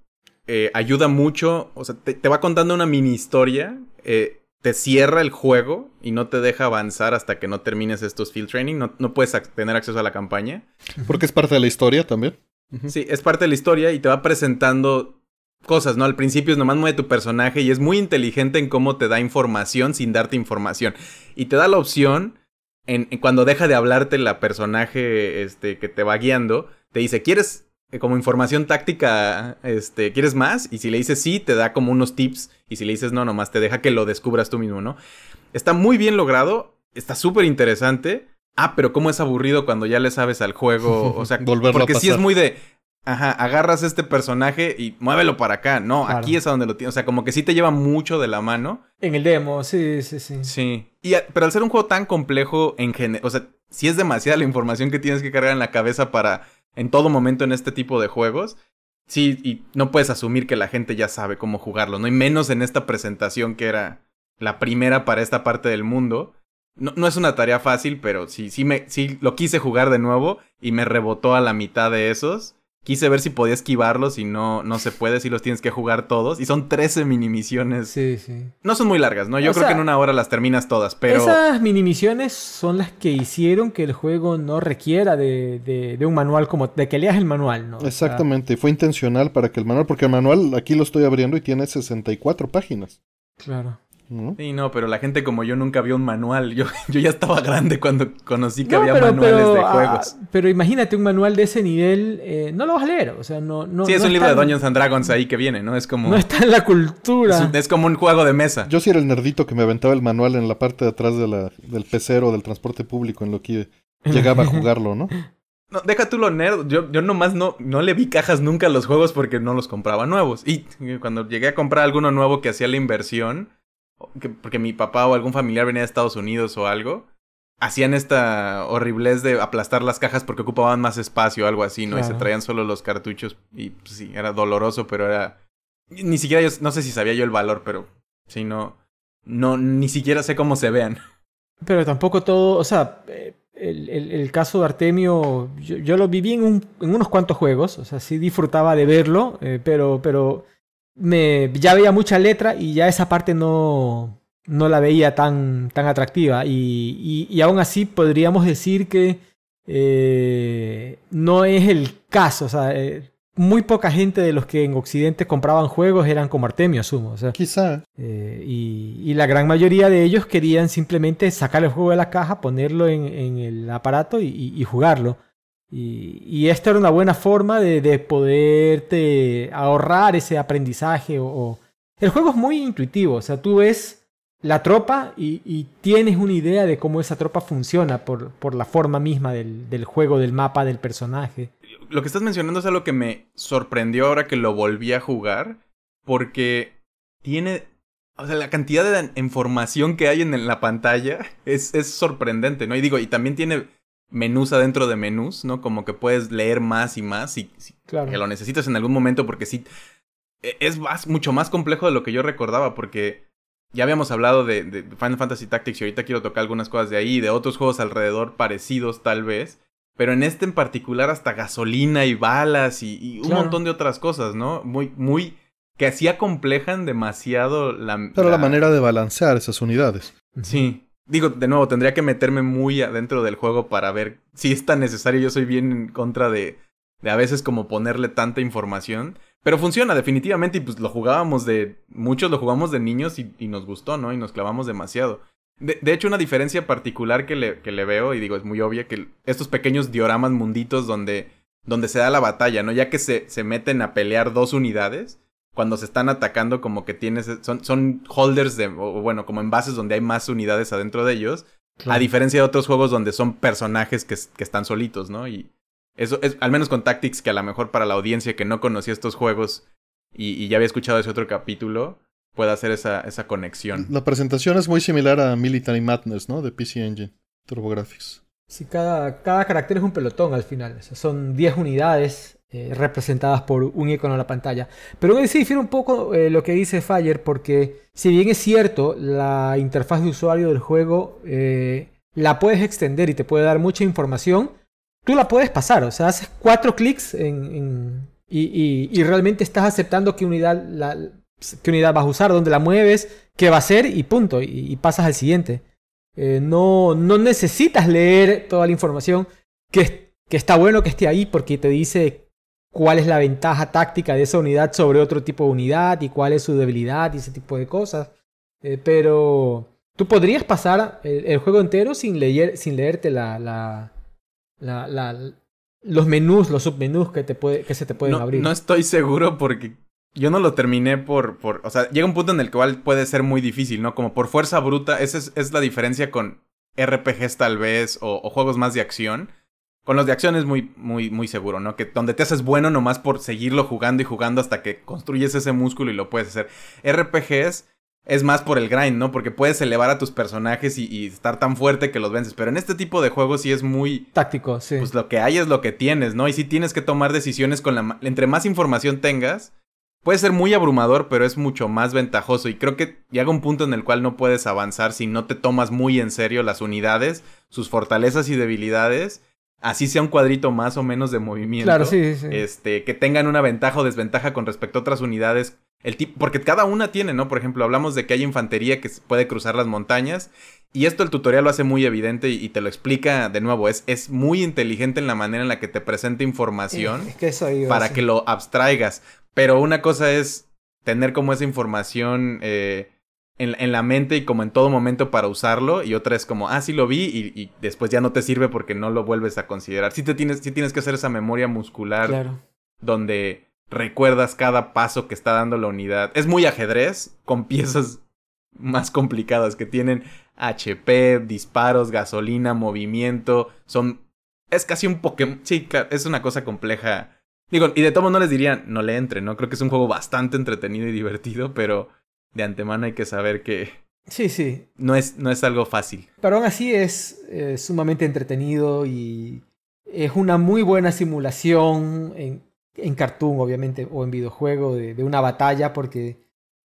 eh, ayuda mucho, o sea, te, te va contando una mini historia eh, te cierra el juego y no te deja avanzar hasta que no termines estos field training. No, puedes tener acceso a la campaña. Porque es parte de la historia también. Sí, es parte de la historia y te va presentando cosas, ¿no? Al principio es nomás mueve tu personaje y es muy inteligente en cómo te da información sin darte información. Y te da la opción, en, cuando deja de hablarte la personaje este, que te va guiando, te dice, ¿quieres eh, como información táctica, este, ¿quieres más? Y si le dices sí, te da como unos tips. Y si le dices no, nomás te deja que lo descubras tú mismo, ¿no? Está muy bien logrado, está súper interesante. Ah, pero cómo es aburrido cuando ya le sabes al juego. O sea, porque sí es muy de. Ajá, agarras este personaje y muévelo para acá. No, aquí es a donde lo tienes. O sea, como que sí te lleva mucho de la mano. En el demo, sí, sí, sí. Sí. Y pero al ser un juego tan complejo en general. O sea, sí es demasiada la información que tienes que cargar en la cabeza para en todo momento en este tipo de juegos. Sí, y no puedes asumir que la gente ya sabe cómo jugarlo, ¿no? Y menos en esta presentación que era la primera para esta parte del mundo. No, es una tarea fácil, pero sí, sí, me, sí lo quise jugar de nuevo y me rebotó a la mitad de esos. Quise ver si podía esquivarlos y no, no se puede, si los tienes que jugar todos. Y son 13 minimisiones. Sí, sí. No son muy largas, ¿no? Yo creo que en una hora las terminas todas, pero... Esas minimisiones son las que hicieron que el juego no requiera de, de, un manual como... De que leas el manual, ¿no? Exactamente, fue intencional para que el manual... Porque el manual aquí lo estoy abriendo y tiene 64 páginas. Claro. Sí, no, pero la gente como yo nunca vio un manual. Yo, yo ya estaba grande cuando conocí que había manuales de ah, juegos. pero imagínate un manual de ese nivel, eh, no lo vas a leer. O sea, no. sí, es un libro de Dungeons and Dragons ahí que viene, ¿no? Es como. No está en la cultura. Es, como un juego de mesa. Yo sí era el nerdito que me aventaba el manual en la parte de atrás de la, del pecero del transporte público en lo que llegaba a jugarlo, ¿no? No, deja tú lo nerd. Yo, yo nomás no, no le vi cajas nunca a los juegos porque no los compraba nuevos. Y cuando llegué a comprar alguno nuevo que hacía la inversión porque mi papá o algún familiar venía de Estados Unidos o algo, hacían esta horriblez de aplastar las cajas porque ocupaban más espacio o algo así, ¿no? Y se traían solo los cartuchos y pues, sí, era doloroso, pero era... Ni siquiera yo, no sé si sabía yo el valor, pero sí, no, no, ni siquiera sé cómo se vean. Pero tampoco todo, o sea, eh, el, el, caso de Artemio, yo, lo viví en, un, en, unos cuantos juegos, o sea, sí disfrutaba de verlo, eh, pero, pero me, ya veía mucha letra y ya esa parte no, no la veía tan, tan atractiva. Y, y, aún así podríamos decir que eh, no es el caso. O sea, eh, muy poca gente de los que en Occidente compraban juegos eran como Artemio, asumo. O Quizá. Eh, y, la gran mayoría de ellos querían simplemente sacar el juego de la caja, ponerlo en, el aparato y, jugarlo. Y, esta era una buena forma de, de poderte ahorrar ese aprendizaje. O, El juego es muy intuitivo, o sea, tú ves la tropa y, y tienes una idea de cómo esa tropa funciona por, por la forma misma del, del, juego, del mapa, del personaje. Lo que estás mencionando es algo que me sorprendió ahora que lo volví a jugar, porque tiene... O sea, la cantidad de información que hay en la pantalla es, es sorprendente, ¿no? Y digo, y también tiene menús adentro de menús, ¿no? Como que puedes leer más y más Y claro. que lo necesitas en algún momento porque sí e, es más, mucho más complejo de lo que yo recordaba porque ya habíamos hablado de, Final Fantasy Tactics y ahorita quiero tocar algunas cosas de ahí, de otros juegos alrededor parecidos tal vez, pero en este en particular hasta gasolina y balas y, un montón de otras cosas, ¿no? Muy, muy... que hacía complejan demasiado la... Pero la manera de balancear esas unidades. Sí. Digo, de nuevo, tendría que meterme muy adentro del juego para ver si es tan necesario. Yo soy bien en contra de, de a veces como ponerle tanta información. Pero funciona, definitivamente. Y pues lo jugábamos de. Muchos lo jugamos de niños y, nos gustó, ¿no? Y nos clavamos demasiado. De, hecho, una diferencia particular que le, que le, veo, y digo, es muy obvia, que estos pequeños dioramas munditos donde, donde se da la batalla, ¿no? Ya que se, se meten a pelear dos unidades cuando se están atacando, como que tienes. Son, holders de. O, bueno, como envases donde hay más unidades adentro de ellos. A diferencia de otros juegos donde son personajes que, están solitos, ¿no? Y eso es. Al menos con Tactics, que a lo mejor para la audiencia que no conocía estos juegos y, ya había escuchado ese otro capítulo, pueda hacer esa, conexión. La presentación es muy similar a Military Madness, ¿no? De PC Engine, TurboGrafx. Sí, cada, cada carácter es un pelotón al final. O sea, son 10 unidades eh, representadas por un icono en la pantalla. Pero me sí difiere un poco eh, lo que dice Fire, porque si bien es cierto, la interfaz de usuario del juego eh, la puedes extender y te puede dar mucha información, tú la puedes pasar, o sea, haces cuatro clics y, realmente estás aceptando qué unidad, la, unidad vas a usar, dónde la mueves, qué va a ser y punto, y, pasas al siguiente. no, necesitas leer toda la información que, que está bueno que esté ahí porque te dice cuál es la ventaja táctica de esa unidad sobre otro tipo de unidad y cuál es su debilidad y ese tipo de cosas. Eh, pero tú podrías pasar el, juego entero sin, leer, sin leerte la, los menús, los submenús que, te se te pueden abrir. No estoy seguro porque yo no lo terminé por, O sea, llega un punto en el cual puede ser muy difícil, ¿no? Como por fuerza bruta, esa es, la diferencia con RPGs tal vez o juegos más de acción con los de acción es muy, muy, muy seguro, ¿no? Que donde te haces bueno nomás por seguirlo jugando y jugando hasta que construyes ese músculo y lo puedes hacer. RPGs es más por el grind, ¿no? Porque puedes elevar a tus personajes y, estar tan fuerte que los vences. Pero en este tipo de juegos sí es muy... Táctico, sí. Pues lo que hay es lo que tienes, ¿no? Y sí tienes que tomar decisiones con la... Entre más información tengas, puede ser muy abrumador, pero es mucho más ventajoso. Y creo que llega un punto en el cual no puedes avanzar si no te tomas muy en serio las unidades, sus fortalezas y debilidades así sea un cuadrito más o menos de movimiento. Claro, sí, sí. Este, que tengan una ventaja o desventaja con respecto a otras unidades. El tipo, porque cada una tiene, ¿no? Por ejemplo, hablamos de que hay infantería que puede cruzar las montañas. Y esto el tutorial lo hace muy evidente y, te lo explica de nuevo. Es, es, muy inteligente en la manera en la que te presenta información que para que lo abstraigas. Pero una cosa es tener como esa información eh, en, la mente y como en todo momento para usarlo y otra es como, ah, sí lo vi y, después ya no te sirve porque no lo vuelves a considerar. Sí, te tienes, tienes que hacer esa memoria muscular claro. donde recuerdas cada paso que está dando la unidad. Es muy ajedrez con piezas más complicadas que tienen HP, disparos, gasolina, movimiento, son... Es casi un Pokémon... Sí, es una cosa compleja. Digo, y de todo no les diría, no le entre, ¿no? Creo que es un juego bastante entretenido y divertido, pero de antemano hay que saber que... Sí, sí. No es, no es algo fácil. Pero aún así es eh, sumamente entretenido y es una muy buena simulación en, en cartoon, obviamente, o en videojuego de, una batalla porque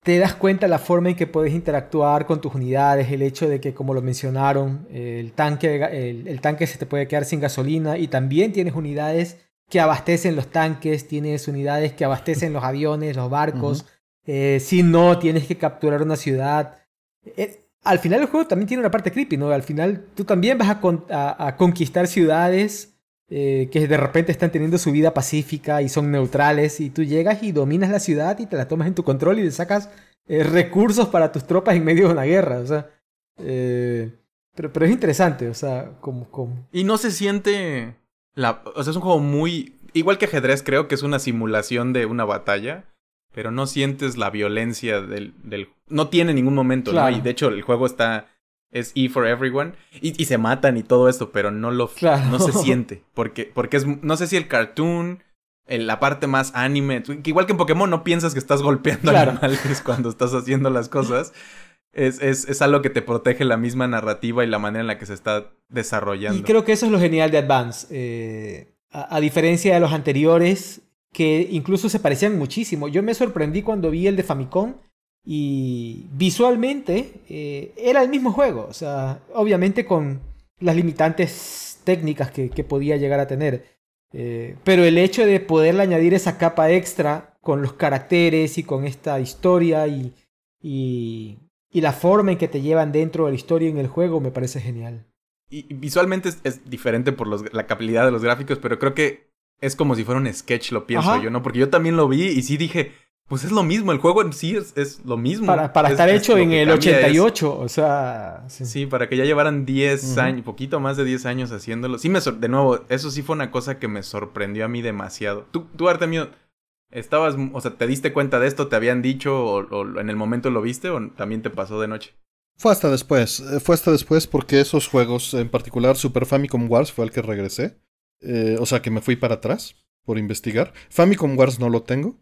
te das cuenta la forma en que puedes interactuar con tus unidades, el hecho de que, como lo mencionaron, el tanque, el, tanque se te puede quedar sin gasolina y también tienes unidades que abastecen los tanques, tienes unidades que abastecen los aviones, los barcos, eh, si no tienes que capturar una ciudad. Eh, al final el juego también tiene una parte creepy, ¿no? Al final tú también vas a, conquistar ciudades eh, que de repente están teniendo su vida pacífica y son neutrales y tú llegas y dominas la ciudad y te la tomas en tu control y le sacas recursos para tus tropas en medio de una guerra, o sea... pero, pero es interesante, o sea, como, como... Y no se siente... La, o sea, es un juego muy... Igual que ajedrez, creo que es una simulación de una batalla pero no sientes la violencia del... del... No tiene ningún momento, ¿no? Y de hecho el juego está... Es E for Everyone. Y, y se matan y todo esto, pero no lo... No se siente. Porque, porque es... No sé si el cartoon la parte más anime. Que igual que en Pokémon, no piensas que estás golpeando animales cuando estás haciendo las cosas. Es, es, es, algo que te protege la misma narrativa y la manera en la que se está desarrollando. Y creo que eso es lo genial de Advance. Eh, a, diferencia de los anteriores, que incluso se parecían muchísimo. Yo me sorprendí cuando vi el de Famicom y visualmente eh, era el mismo juego, o sea, obviamente con las limitantes técnicas que, podía llegar a tener. Eh, pero el hecho de poderle añadir esa capa extra con los caracteres y con esta historia y, y, y la forma en que te llevan dentro de la historia en el juego me parece genial. Y, visualmente es, diferente por la capacidad de los gráficos, pero creo que es como si fuera un sketch, lo pienso yo, ¿no? Porque yo también lo vi y sí dije, pues es lo mismo, el juego en sí es, lo mismo. Para, estar hecho en el 88, o sea... Sí. para que ya llevaran 10 años, poquito más de 10 años haciéndolo. Sí, me de nuevo, eso sí fue una cosa que me sorprendió a mí demasiado. Tú, tú Artemio, ¿estabas, o sea, te diste cuenta de esto? ¿Te habían dicho o, en el momento lo viste o también te pasó de noche? Fue hasta después, eh, fue hasta después porque esos juegos, en particular Super Famicom Wars fue el que regresé. Eh, o sea que me fui para atrás por investigar. Famicom Wars no lo tengo.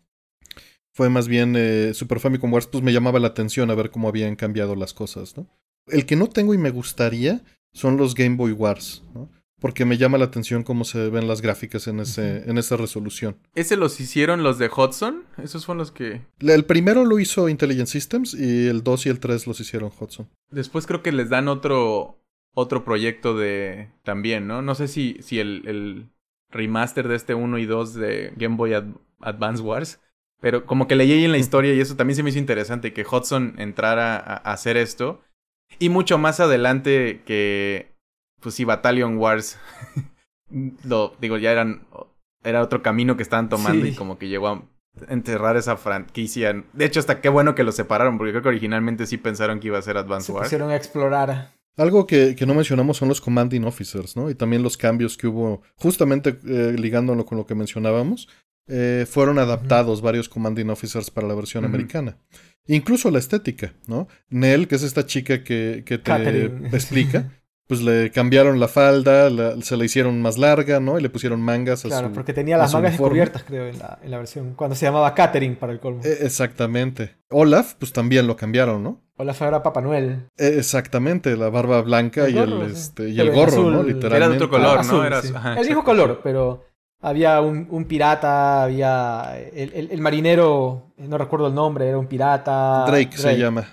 Fue más bien eh, Super Famicom Wars, pues me llamaba la atención a ver cómo habían cambiado las cosas, ¿no? El que no tengo y me gustaría son los Game Boy Wars, ¿no? Porque me llama la atención cómo se ven las gráficas en, ese, en esa resolución. ¿Ese los hicieron los de Hudson? Esos son los que... El primero lo hizo Intelligent Systems y el 2 y el 3 los hicieron Hudson. Después creo que les dan otro, otro proyecto de también, ¿no? No sé si, si el, remaster de este 1 y 2 de Game Boy Advance Wars, pero como que leí ahí en la historia y eso también se me hizo interesante, que Hudson entrara a, hacer esto. Y mucho más adelante que, pues si Battalion Wars, lo digo, ya eran, era otro camino que estaban tomando y como que llegó a enterrar esa franquicia. De hecho, hasta qué bueno que lo separaron, porque creo que originalmente sí pensaron que iba a ser Advance Wars. Se pusieron a explorar algo que, no mencionamos son los commanding officers, ¿no? Y también los cambios que hubo, justamente eh, ligándolo con lo que mencionábamos, eh, fueron adaptados varios commanding officers para la versión americana. Incluso la estética, ¿no? Nell, que es esta chica que, que te explica, pues le cambiaron la falda, se la hicieron más larga, ¿no? Y le pusieron mangas a Claro, porque tenía las mangas descubiertas, creo, en la, versión, cuando se llamaba Catering para el colmo. E, exactamente. Olaf, pues también lo cambiaron, ¿no? Olaf era Papá Noel. E, exactamente, la barba blanca y, el, este, y el gorro, este, ¿no? Era de otro color, ¿no? Era, el mismo color, pero había un, un pirata, había el, marinero, no recuerdo el nombre, era un pirata. Drake. se llama.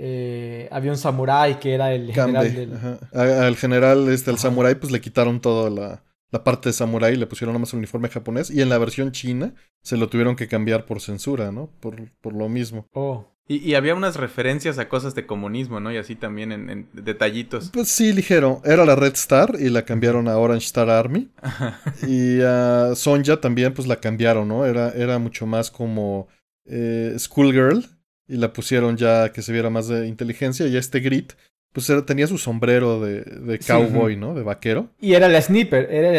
Eh, había un samurái que era el general al general, este, al samurái, pues le quitaron toda la, parte de samurái, le pusieron nomás el uniforme japonés. Y en la versión china se lo tuvieron que cambiar por censura, ¿no? Por, por lo mismo. Oh. Y, había unas referencias a cosas de comunismo, ¿no? Y así también en, detallitos. Pues sí, ligero. Era la Red Star y la cambiaron a Orange Star Army. y a Sonja también, pues la cambiaron, ¿no? Era, era mucho más como eh, Schoolgirl y la pusieron ya que se viera más de inteligencia. Y este Grit, pues tenía su sombrero de, cowboy, ¿no? De vaquero. Y era el sniper, era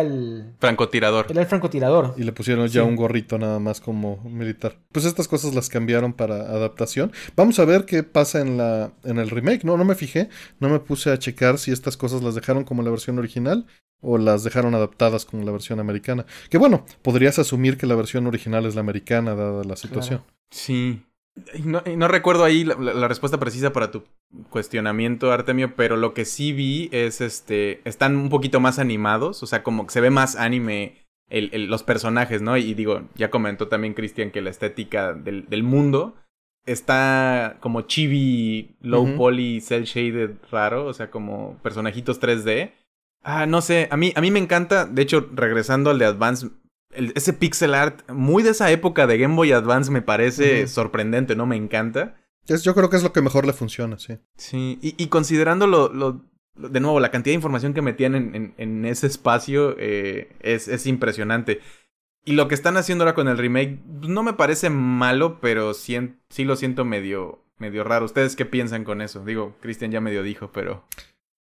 el, Francotirador. Era el francotirador. Y le pusieron ya un gorrito nada más como militar. Pues estas cosas las cambiaron para adaptación. Vamos a ver qué pasa en, la, en el remake, ¿no? No me fijé, no me puse a checar si estas cosas las dejaron como la versión original o las dejaron adaptadas como la versión americana. Que bueno, podrías asumir que la versión original es la americana dada la situación. Sí. No, recuerdo ahí la, respuesta precisa para tu cuestionamiento, Artemio, pero lo que sí vi es este. Están un poquito más animados. O sea, como que se ve más anime el, los personajes, ¿no? Y, digo, ya comentó también Cristian que la estética del, del, mundo está como chibi, low poly, cel shaded raro. O sea, como personajitos 3D. Ah, no sé. A mí, a mí me encanta. De hecho, regresando al de Advance, ese pixel art muy de esa época de Game Boy Advance me parece sorprendente, ¿no? Me encanta. yo creo que es lo que mejor le funciona, sí. Sí, y, y considerando lo, de nuevo, la cantidad de información que metían en, en, ese espacio eh, es, es, impresionante. Y lo que están haciendo ahora con el remake no me parece malo, pero sí, sí lo siento medio, medio raro. ¿Ustedes qué piensan con eso? Digo, Cristian ya medio dijo, pero...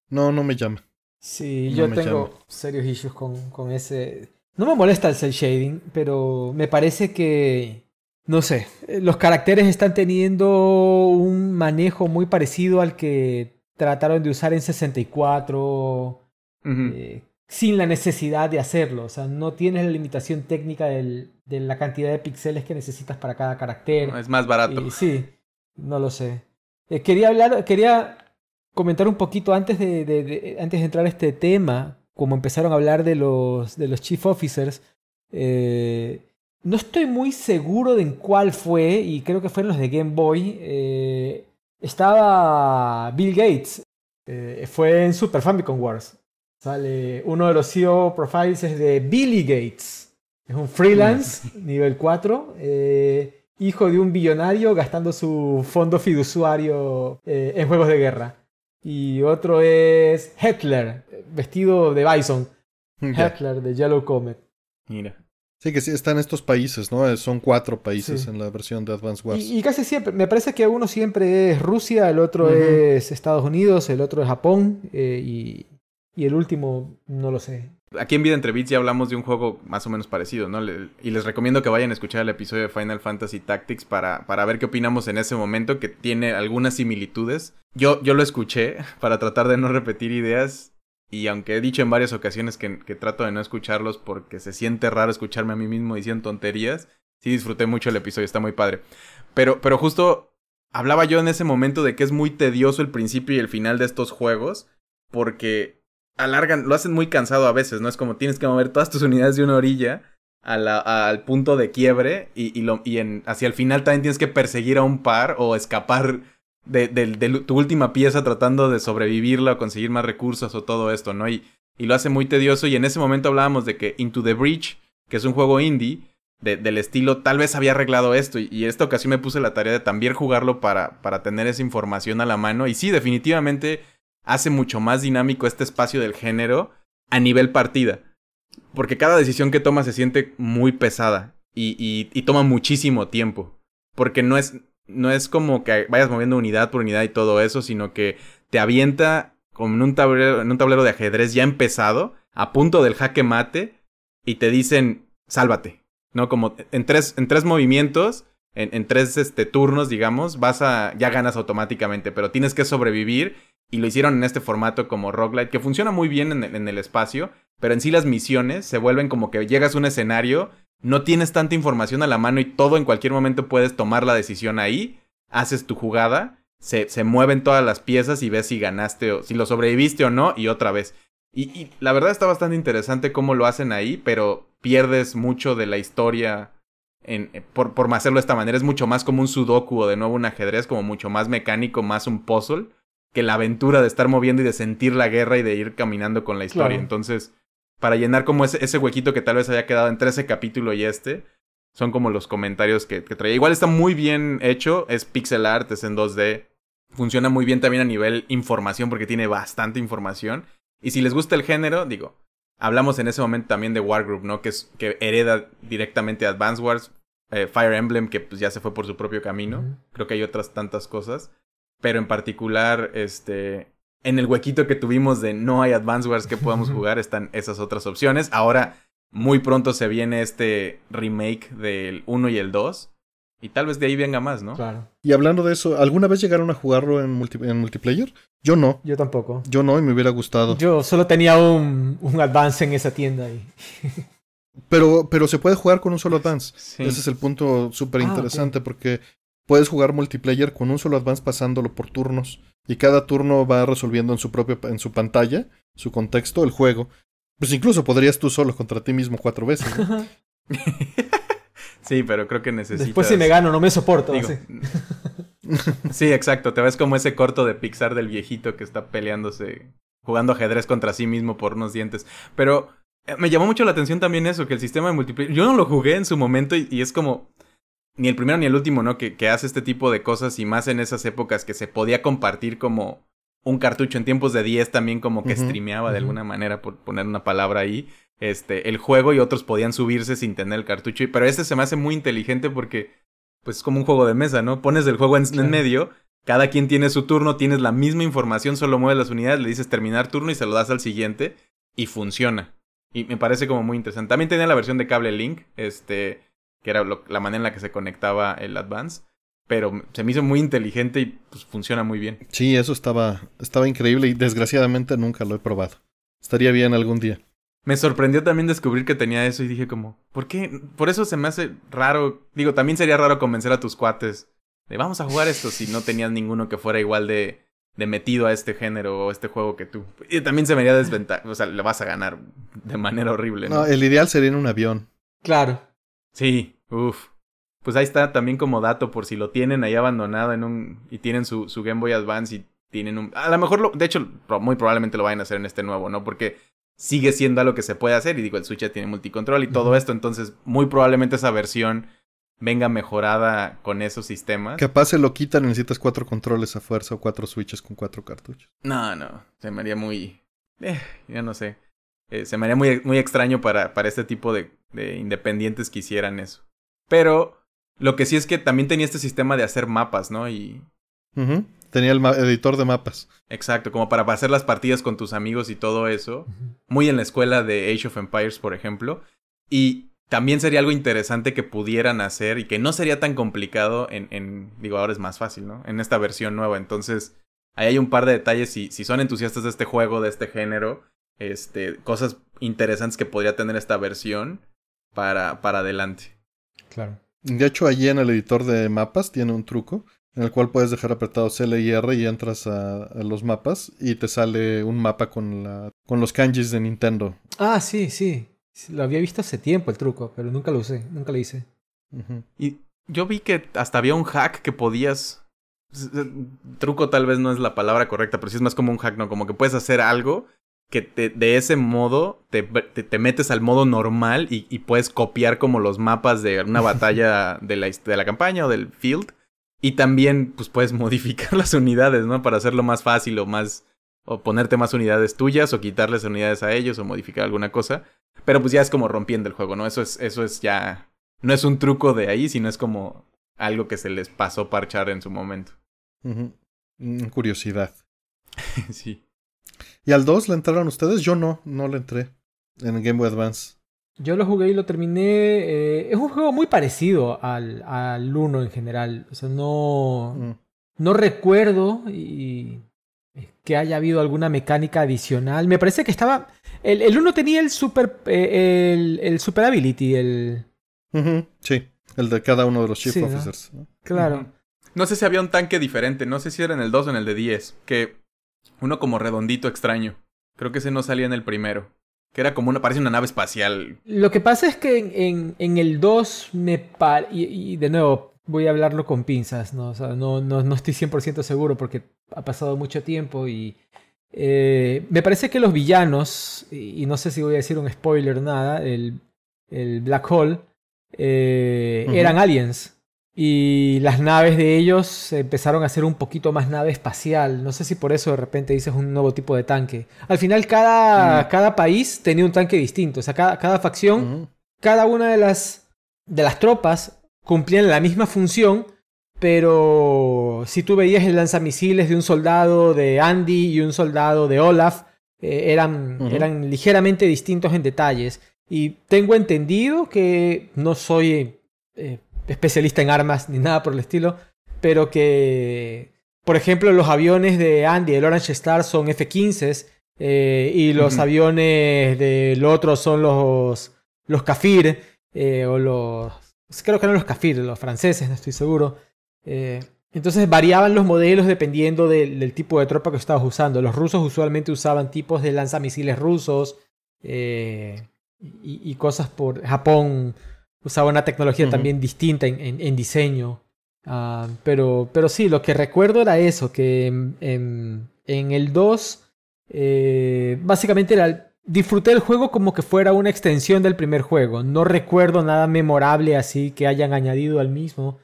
No, no me llama. Sí, yo tengo serios issues con, con ese no me molesta el cel shading, pero me parece que. No sé. Eh, los caracteres están teniendo un manejo muy parecido al que trataron de usar en 64. Eh, sin la necesidad de hacerlo. O sea, no tienes la limitación técnica de la cantidad de píxeles que necesitas para cada carácter. es más barato. sí, no lo sé. Eh, quería hablar, quería comentar un poquito antes de, antes de entrar a este tema como empezaron a hablar de los, de los chief officers, eh, no estoy muy seguro de en cuál fue, y creo que fueron los de Game Boy, eh, estaba Bill Gates, eh, fue en Super Famicom Wars. Sale uno de los CEO profiles es de Billy Gates. Es un freelance, nivel 4, hijo de un billonario gastando su fondo fiduciario en juegos de guerra. Y otro es Hitler, vestido de Bison. Hitler de Yellow Comet. Mira. Sí, que sí, están estos países, ¿no? Eh, son cuatro países en la versión de Advance Wars. Y, casi siempre, me parece que uno siempre es Rusia, el otro es Estados Unidos, el otro es Japón eh, y, y el último, no lo sé. Aquí en Vida entre Bits ya hablamos de un juego más o menos parecido, ¿no? y les recomiendo que vayan a escuchar el episodio de Final Fantasy Tactics para, para ver qué opinamos en ese momento, que tiene algunas similitudes. Yo, yo lo escuché para tratar de no repetir ideas y aunque he dicho en varias ocasiones que, que trato de no escucharlos porque se siente raro escucharme a mí mismo diciendo tonterías, sí disfruté mucho el episodio, está muy padre. Pero, pero justo hablaba yo en ese momento de que es muy tedioso el principio y el final de estos juegos porque alargan, lo hacen muy cansado a veces, ¿no? Es como tienes que mover todas tus unidades de una orilla al punto de quiebre y, y, lo, y en, hacia el final también tienes que perseguir a un par o escapar de, de, tu última pieza tratando de sobrevivirla o conseguir más recursos o todo esto, ¿no? Y, y lo hace muy tedioso y en ese momento hablábamos de que Into the Bridge que es un juego indie, del estilo, tal vez había arreglado esto. Y, en esta ocasión me puse la tarea de también jugarlo para, para tener esa información a la mano. Y sí, definitivamente hace mucho más dinámico este espacio del género a nivel partida. Porque cada decisión que toma se siente muy pesada y, toma muchísimo tiempo. Porque no es, no es como que vayas moviendo unidad por unidad y todo eso, sino que te avienta como en un tablero, en un tablero de ajedrez ya empezado, a punto del jaque mate, y te dicen, sálvate. ¿No? Como en tres, en tres movimientos, en, en tres este, turnos, digamos, vas a. ya ganas automáticamente, pero tienes que sobrevivir y lo hicieron en este formato como Roguelite, que funciona muy bien en el, espacio, pero en sí las misiones se vuelven como que llegas a un escenario, no tienes tanta información a la mano y todo en cualquier momento puedes tomar la decisión ahí, haces tu jugada, se, se mueven todas las piezas y ves si ganaste o si lo sobreviviste o no y otra vez. Y, la verdad está bastante interesante cómo lo hacen ahí, pero pierdes mucho de la historia en, eh, por, por hacerlo de esta manera. Es mucho más como un sudoku o de nuevo un ajedrez, como mucho más mecánico, más un puzzle que la aventura de estar moviendo y de sentir la guerra y de ir caminando con la historia. Entonces, para llenar como ese, huequito que tal vez haya quedado entre ese capítulo y este, son como los comentarios que, traía. Igual está muy bien hecho, es pixel art, es en 2D. Funciona muy bien también a nivel información porque tiene bastante información. Y si les gusta el género, digo, hablamos en ese momento también de Wargroup, ¿no? Que, es, que hereda directamente Advance Wars, eh, Fire Emblem, que pues, ya se fue por su propio camino. Creo que hay otras tantas cosas pero en particular, este, en el huequito que tuvimos de no hay Advance Wars que podamos jugar, están esas otras opciones. Ahora, muy pronto se viene este remake del 1 y el 2. Y tal vez de ahí venga más, ¿no? Claro. Y hablando de eso, ¿alguna vez llegaron a jugarlo en, en multiplayer? Yo no. Yo tampoco. Yo no, y me hubiera gustado. Yo solo tenía un, un Advance en esa tienda ahí. Pero, pero se puede jugar con un solo Advance. Ese es el punto ah, súper interesante porque Puedes jugar multiplayer con un solo advance pasándolo por turnos. Y cada turno va resolviendo en su propia en su pantalla, su contexto, el juego. Pues incluso podrías tú solo contra ti mismo cuatro veces. sí, pero creo que necesitas. Después si me gano, no me soporto. sí, exacto. Te ves como ese corto de Pixar del viejito que está peleándose, jugando ajedrez contra sí mismo por unos dientes. Pero eh, me llamó mucho la atención también eso, que el sistema de multiplayer. Yo no lo jugué en su momento y es como ni el primero ni el último, ¿no? Que, que, hace este tipo de cosas y más en esas épocas que se podía compartir como un cartucho en tiempos de 10 también como que streameaba de alguna manera, por poner una palabra ahí, este, el juego y otros podían subirse sin tener el cartucho. Pero este se me hace muy inteligente porque, pues es como un juego de mesa, ¿no? Pones el juego en, en medio, cada quien tiene su turno, tienes la misma información, solo mueves las unidades, le dices terminar turno y se lo das al siguiente y funciona. Y me parece como muy interesante. También tenía la versión de cable Link, este que era la manera en la que se conectaba el Advance. Pero se me hizo muy inteligente y pues funciona muy bien. Sí, eso estaba, estaba increíble y desgraciadamente nunca lo he probado. Estaría bien algún día. Me sorprendió también descubrir que tenía eso y dije como, ¿por qué? Por eso se me hace raro. Digo, también sería raro convencer a tus cuates de vamos a jugar esto si no tenías ninguno que fuera igual de, de metido a este género o este juego que tú. Y también se me haría desventaja. O sea, le vas a ganar de manera horrible. no, el ideal sería en un avión. Claro. Sí, uff. Pues ahí está también como dato por si lo tienen ahí abandonado en un y tienen su, su Game Boy Advance y tienen un... A lo mejor, lo, de hecho, muy probablemente lo vayan a hacer en este nuevo, ¿no? Porque sigue siendo algo que se puede hacer y digo, el Switch ya tiene multicontrol y todo esto, entonces muy probablemente esa versión venga mejorada con esos sistemas. Capaz se lo quitan, necesitas cuatro controles a fuerza o cuatro switches con cuatro cartuchos. No, no, se me haría muy... Eh, ya no sé. Eh, se me haría muy, muy extraño para, para este tipo de, independientes que hicieran eso. Pero lo que sí es que también tenía este sistema de hacer mapas, ¿no? Y... Tenía el editor de mapas. Exacto, como para hacer las partidas con tus amigos y todo eso. Muy en la escuela de Age of Empires, por ejemplo. Y también sería algo interesante que pudieran hacer y que no sería tan complicado en, en digo, ahora es más fácil, ¿no? En esta versión nueva. Entonces, ahí hay un par de detalles. si son entusiastas de este juego, de este género, este, cosas interesantes que podría tener esta versión para, para adelante. Claro. De hecho, allí en el editor de mapas tiene un truco en el cual puedes dejar apretado L y R y entras a, los mapas y te sale un mapa con, la, con los kanjis de Nintendo. Ah, sí, sí. Lo había visto hace tiempo el truco, pero nunca lo usé, nunca lo hice. Y yo vi que hasta había un hack que podías... Truco tal vez no es la palabra correcta, pero sí es más como un hack, ¿no? Como que puedes hacer algo que de ese modo te, te, metes al modo normal y, puedes copiar como los mapas de una batalla de la, de la campaña o del field. Y también pues puedes modificar las unidades, ¿no? Para hacerlo más fácil o más... O ponerte más unidades tuyas o quitarles unidades a ellos o modificar alguna cosa. Pero pues ya es como rompiendo el juego, ¿no? Eso es, eso es ya... No es un truco de ahí, sino es como algo que se les pasó parchar en su momento. Mm, curiosidad. sí. ¿Y al 2 le entraron ustedes? Yo no, no le entré en el Game Boy Advance. Yo lo jugué y lo terminé. Eh, es un juego muy parecido al, al 1 en general. O sea, no, mm. no recuerdo y, eh, que haya habido alguna mecánica adicional. Me parece que estaba. El, el 1 tenía el super, eh, el, el, super ability, el. Sí, el de cada uno de los chief officers. Claro. No sé si había un tanque diferente, no sé si era en el 2 o en el de 10, que uno como redondito extraño. Creo que ese no salía en el primero. Que era como una, parece una nave espacial. Lo que pasa es que en, en, el 2 me Y, de nuevo, voy a hablarlo con pinzas, ¿no? O sea, no, no, no estoy 100% seguro porque ha pasado mucho tiempo y... Eh, me parece que los villanos, y, no sé si voy a decir un spoiler o nada, el, el Black Hole, eh, eran aliens y las naves de ellos empezaron a ser un poquito más nave espacial. No sé si por eso de repente dices un nuevo tipo de tanque. Al final cada, mm. cada país tenía un tanque distinto. O sea, cada, cada facción, mm. cada una de las, de las tropas cumplían la misma función, pero si tú veías el lanzamisiles de un soldado de Andy y un soldado de Olaf, eh, eran, eran ligeramente distintos en detalles. Y tengo entendido que no soy... Eh, especialista en armas ni nada por el estilo, pero que, por ejemplo, los aviones de Andy, el Orange Star, son f 15 eh, y los aviones del otro son los, los Kafir eh, o los... Creo que eran los Kafir, los franceses, no estoy seguro. Eh, entonces variaban los modelos dependiendo del tipo de tropa que estabas usando. Los rusos usualmente usaban tipos de lanzamisiles rusos y, cosas por Japón usaba una tecnología también distinta en, diseño. Ah, pero, pero sí, lo que recuerdo era eso, que en, el 2 eh, básicamente era, disfruté el juego como que fuera una extensión del primer juego. No recuerdo nada memorable así que hayan añadido al mismo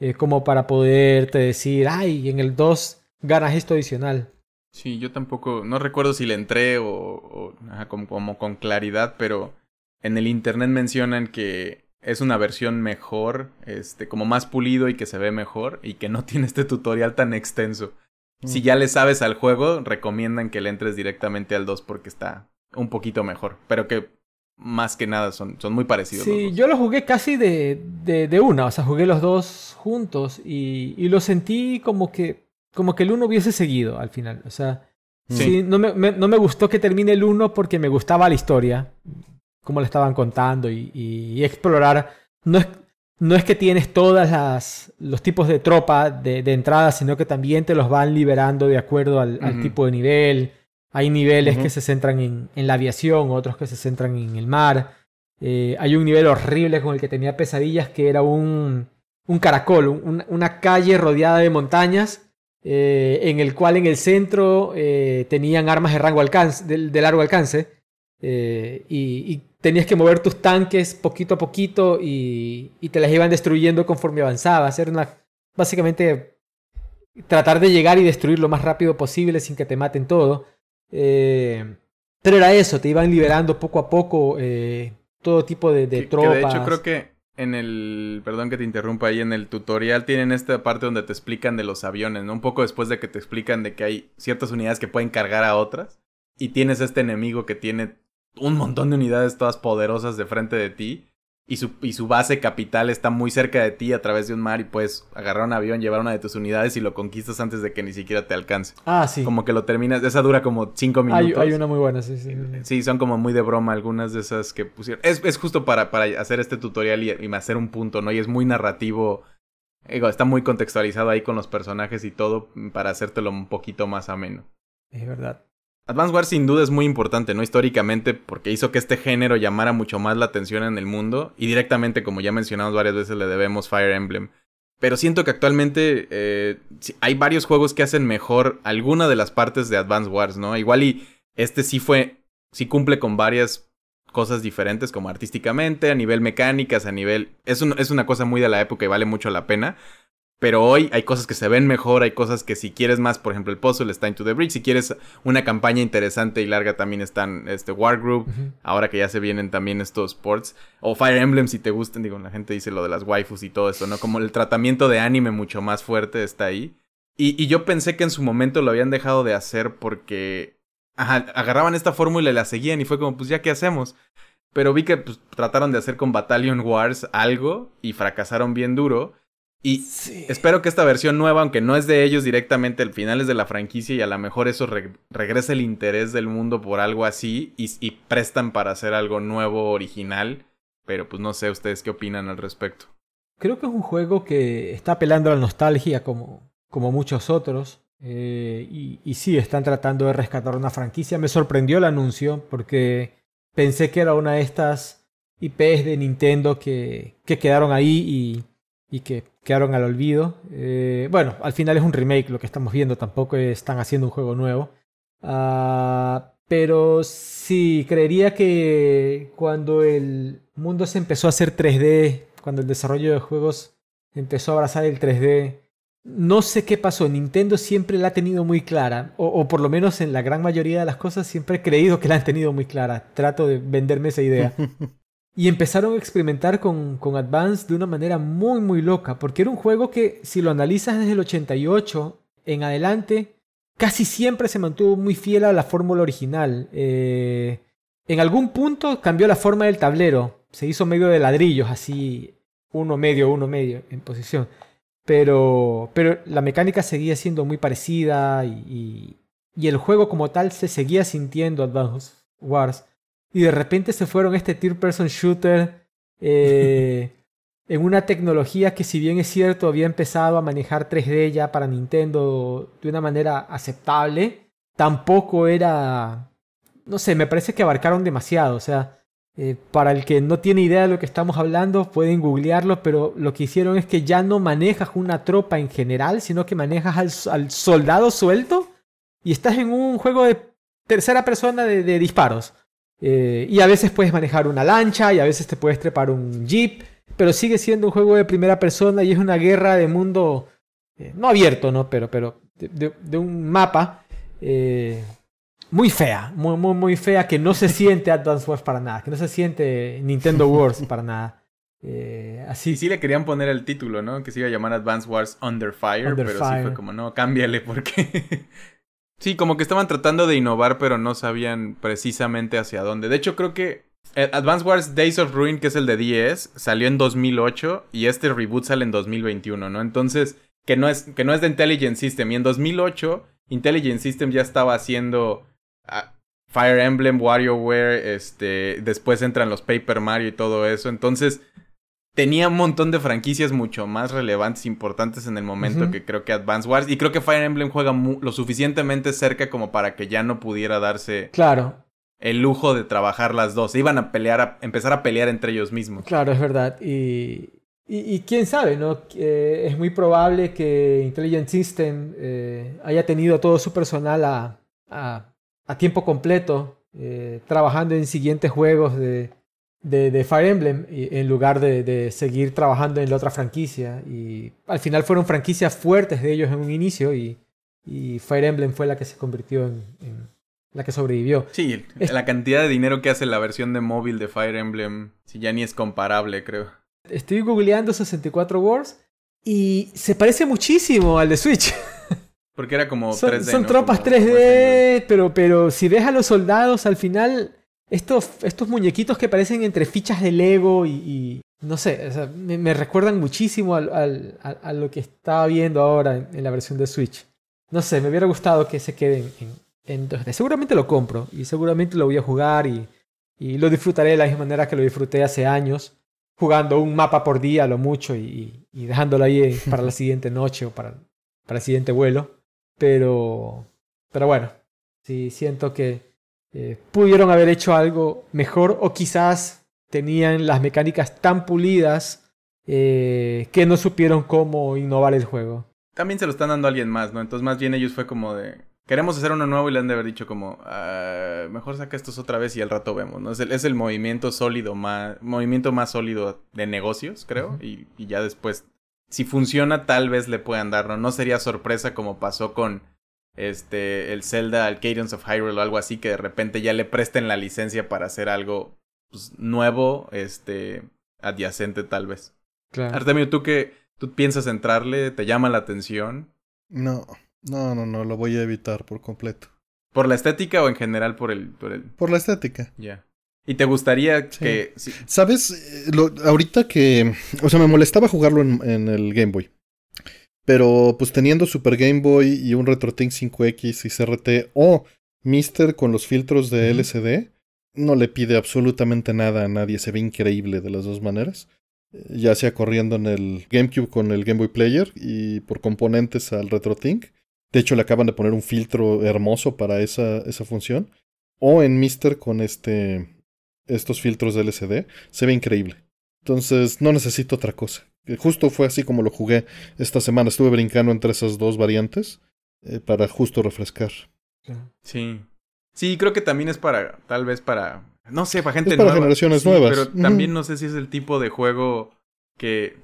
eh, como para poderte decir, ay, en el 2 ganas esto adicional. Sí, yo tampoco, no recuerdo si le entré o, como, con claridad, pero en el internet mencionan que es una versión mejor, este, como más pulido y que se ve mejor y que no tiene este tutorial tan extenso. Si mm. ya le sabes al juego, recomiendan que le entres directamente al 2 porque está un poquito mejor, pero que más que nada son, son muy parecidos. Sí, yo lo jugué casi de, de, de, una, o sea, jugué los dos juntos y, y lo sentí como que, como que el uno hubiese seguido al final, o sea... Sí. no, me, no, me, gustó que termine el 1 porque me gustaba la historia como le estaban contando y, explorar. No es, no es que tienes todos los tipos de tropa de, entrada, sino que también te los van liberando de acuerdo al, tipo de nivel. Hay niveles que se centran en, la aviación, otros que se centran en el mar. Eh, hay un nivel horrible con el que tenía pesadillas que era un, un caracol, una calle rodeada de montañas. Eh, en el cual en el centro eh, tenían armas de, rango alcance, de, largo alcance y tenías que mover tus tanques poquito a poquito y, y te las iban destruyendo conforme avanzabas. Era una, básicamente tratar de llegar y destruir lo más rápido posible sin que te maten todo. Eh, pero era eso, te iban liberando poco a poco eh, todo tipo de, tropas. de hecho creo que en el, perdón que te interrumpa ahí, en el tutorial tienen esta parte donde te explican de los aviones, ¿no? Un poco después de que te explican de que hay ciertas unidades que pueden cargar a otras y tienes este enemigo que tiene un montón de unidades todas poderosas de frente de ti. Y su, y su base capital está muy cerca de ti a través de un mar y puedes agarrar un avión, llevar una de tus unidades y lo conquistas antes de que ni siquiera te alcance. Ah, sí. Como que lo terminas, esa dura como cinco minutos. Hay, una muy buena, sí, sí. Eh, sí, son como muy de broma algunas de esas que pusieron. Es, es justo para, para hacer este tutorial y, y hacer un punto, ¿no? Y es muy narrativo está muy contextualizado ahí con los personajes y todo para hacértelo un poquito más ameno. Es verdad. Advance Wars sin duda es muy importante, ¿no? Históricamente, porque hizo que este género llamara mucho más la atención en el mundo y directamente, como ya mencionamos varias veces, le debemos Fire Emblem. Pero siento que actualmente eh, hay varios juegos que hacen mejor alguna de las partes de Advance Wars, ¿no? Igual y este sí fue, sí cumple con varias cosas diferentes, como artísticamente, a nivel mecánicas, a nivel... Es, es una cosa muy de la época y vale mucho la pena. Pero hoy hay cosas que se ven mejor, hay cosas que si quieres más, por ejemplo, el puzzle está Into the Bridge. Si quieres una campaña interesante y larga, también están este War Group. Ahora que ya se vienen también estos ports. O Fire Emblem, si te gustan. Digo, la gente dice lo de las waifus y todo eso, ¿no? Como el tratamiento de anime mucho más fuerte está ahí. Y, yo pensé que en su momento lo habían dejado de hacer porque ajá, agarraban esta fórmula y la seguían. Y fue como, pues ya, ¿qué hacemos? Pero vi que pues, trataron de hacer con Battalion Wars algo y fracasaron bien duro. Y espero que esta versión nueva, aunque no es de ellos directamente, el final es de la franquicia y a lo mejor eso regrese regresa el interés del mundo por algo así y, prestan para hacer algo nuevo, original. Pero pues no sé ustedes qué opinan al respecto. Creo que es un juego que está apelando a la nostalgia como, como muchos otros. Eh, y, y sí, están tratando de rescatar una franquicia. Me sorprendió el anuncio porque pensé que era una de estas IPs de Nintendo que, que quedaron ahí y y que quedaron al olvido. Eh, bueno, al final es un remake lo que estamos viendo, tampoco están haciendo un juego nuevo. Ah, pero sí, creería que cuando el mundo se empezó a hacer 3D, cuando el desarrollo de juegos empezó a abrazar el 3D, no sé qué pasó, Nintendo siempre la ha tenido muy clara, o por lo menos en la gran mayoría de las cosas siempre he creído que la han tenido muy clara. Trato de venderme esa idea. Y empezaron a experimentar con, con Advance de una manera muy, muy loca, porque era un juego que, si lo analizas desde el 88 en adelante, casi siempre se mantuvo muy fiel a la fórmula original. Eh, en algún punto cambió la forma del tablero, se hizo medio de ladrillos, así uno medio, uno medio en posición. Pero, pero la mecánica seguía siendo muy parecida y, y el juego como tal se seguía sintiendo Advance Wars. Y de repente se fueron este third person shooter eh, en una tecnología que si bien es cierto había empezado a manejar 3D ya para Nintendo de una manera aceptable, tampoco era... No sé, me parece que abarcaron demasiado. O sea, eh, para el que no tiene idea de lo que estamos hablando, pueden googlearlo, pero lo que hicieron es que ya no manejas una tropa en general, sino que manejas al, soldado suelto y estás en un juego de tercera persona de disparos. Eh, y a veces puedes manejar una lancha y a veces te puedes trepar un jeep, pero sigue siendo un juego de primera persona y es una guerra de mundo, eh, no abierto, ¿no? Pero, pero de, un mapa eh, muy fea, muy, muy, muy fea que no se siente Advance Wars para nada, que no se siente Nintendo Wars para nada. así. sí le querían poner el título, ¿no? Que se iba a llamar Advance Wars Under Fire, pero sí fue como, no, cámbiale porque Sí, como que estaban tratando de innovar, pero no sabían precisamente hacia dónde. De hecho, creo que eh, Advance Wars Days of Ruin, que es el de 10, salió en 2008 y este reboot sale en 2021, ¿no? Entonces, que no es, que no es de Intelligent System. Y en 2008, Intelligent System ya estaba haciendo ah, Fire Emblem, WarioWare, este, después entran los Paper Mario y todo eso. Entonces, tenía un montón de franquicias mucho más relevantes, importantes en el momento que creo que Advance Wars. Y creo que Fire Emblem juega lo suficientemente cerca como para que ya no pudiera darse. Claro. El lujo de trabajar las dos. iban a pelear, empezar a pelear entre ellos mismos. Claro, es verdad. Y, y, quién sabe, ¿no? Eh, es muy probable que Intelligent System eh, haya tenido todo su personal a, a, tiempo completo eh, trabajando en siguientes juegos de, de, Fire Emblem en lugar de, seguir trabajando en la otra franquicia. Y al final fueron franquicias fuertes de ellos en un inicio y, Fire Emblem fue la que se convirtió en, la que sobrevivió. Sí, la cantidad de dinero que hace la versión de móvil de Fire Emblem si ya ni es comparable, creo. Estoy googleando 64 Wars y se parece muchísimo al de Switch. Porque era como son, 3D. Son tropas 3D, pero, pero si ves a los soldados al final estos, estos muñequitos que parecen entre fichas de Lego y, no sé, me, recuerdan muchísimo al, al, a, lo que estaba viendo ahora en, la versión de Switch. No sé, me hubiera gustado que se queden en, Seguramente lo compro y seguramente lo voy a jugar y, y, lo disfrutaré de la misma manera que lo disfruté hace años, jugando un mapa por día lo mucho y, y dejándolo ahí para la siguiente noche o para, para el siguiente vuelo. Pero, pero bueno, sí siento que eh, pudieron haber hecho algo mejor o quizás tenían las mecánicas tan pulidas eh, que no supieron cómo innovar el juego. También se lo están dando a alguien más, ¿no? Entonces más bien ellos fue como de, queremos hacer uno nuevo y le han de haber dicho como, ah, mejor saca estos otra vez y al rato vemos, ¿no? Es el, movimiento sólido más, movimiento más sólido de negocios, creo, y, y ya después si funciona, tal vez le puedan dar, ¿no? No sería sorpresa como pasó con este, el Zelda, el Cadence of Hyrule o algo así, que de repente ya le presten la licencia para hacer algo pues, nuevo, este, adyacente tal vez. Claro. Artemio, ¿tú qué? ¿Tú piensas entrarle? ¿Te llama la atención? No, no, no, no, lo voy a evitar por completo. ¿Por la estética o en general por el...? Por, la estética. Ya. ¿Y te gustaría que...? ¿Sabes? Eh, lo, ahorita que... O sea, me molestaba jugarlo en el Game Boy. Pero pues teniendo Super Game Boy y un RetroTink 5X y CRT o Mister con los filtros de LCD, no le pide absolutamente nada a nadie, se ve increíble de las dos maneras. Eh, ya sea corriendo en el GameCube con el Game Boy Player y por componentes al RetroTink. De hecho, le acaban de poner un filtro hermoso para esa, esa función. O en Mister con este, estos filtros de LCD. Se ve increíble. Entonces, no necesito otra cosa. Justo fue así como lo jugué esta semana. Estuve brincando entre esas dos variantes eh, para justo refrescar. Sí. Sí, creo que también es para, tal vez para, no sé, para gente para nueva. generaciones nuevas. Pero también no sé si es el tipo de juego que,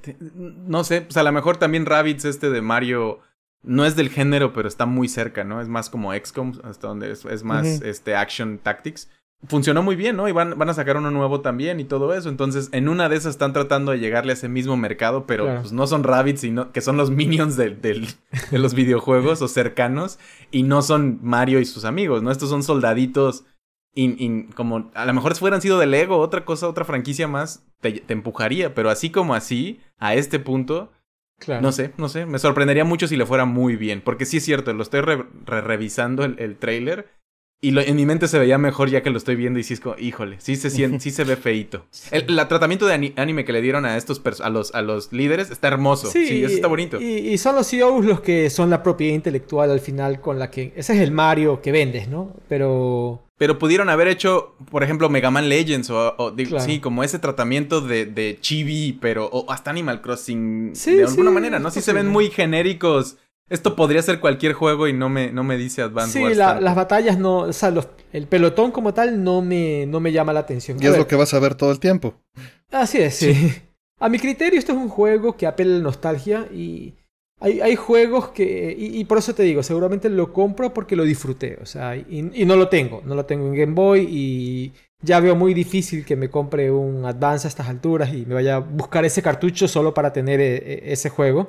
no sé, pues a lo mejor también Rabbids este de Mario no es del género, pero está muy cerca, ¿no? Es más como XCOM, hasta donde es, más este action tactics funcionó muy bien, ¿no? Y van, van a sacar uno nuevo también y todo eso. Entonces, en una de esas están tratando de llegarle a ese mismo mercado, pero pues, no son rabbits, sino que son los minions de, los videojuegos o cercanos, y no son Mario y sus amigos, ¿no? Estos son soldaditos. In, como a lo mejor si fueran sido de Lego, otra cosa, otra franquicia más, te, empujaría, pero así como así, a este punto, Claro. No sé, no sé. Me sorprendería mucho si le fuera muy bien. Porque sí es cierto, lo estoy revisando el, el, trailer. Y en mi mente se veía mejor ya que lo estoy viendo y sí como, híjole, sí se, sí se ve feito. El, tratamiento de anime que le dieron a estos a los, a los líderes está hermoso. Sí, eso está bonito. Y, son los CEOs los que son la propiedad intelectual al final con la que... Ese es el Mario que vendes, ¿no? Pero... Pero pudieron haber hecho, por ejemplo, Mega Man Legends o, o sí, como ese tratamiento de, chibi, pero o hasta Animal Crossing de alguna manera, ¿no? Sí se ven muy genéricos esto podría ser cualquier juego y no me, no me dice Advance sí, las batallas no, o sea, el pelotón como tal no me, no me llama la atención. Y es lo que vas a ver todo el tiempo. Así es, sí. A mi criterio, esto es un juego que apela a la nostalgia y hay, hay juegos que. Y, por eso te digo, seguramente lo compro porque lo disfruté. O sea, y, no lo tengo. No lo tengo en Game Boy y ya veo muy difícil que me compre un Advance a estas alturas y me vaya a buscar ese cartucho solo para tener e, e, ese juego.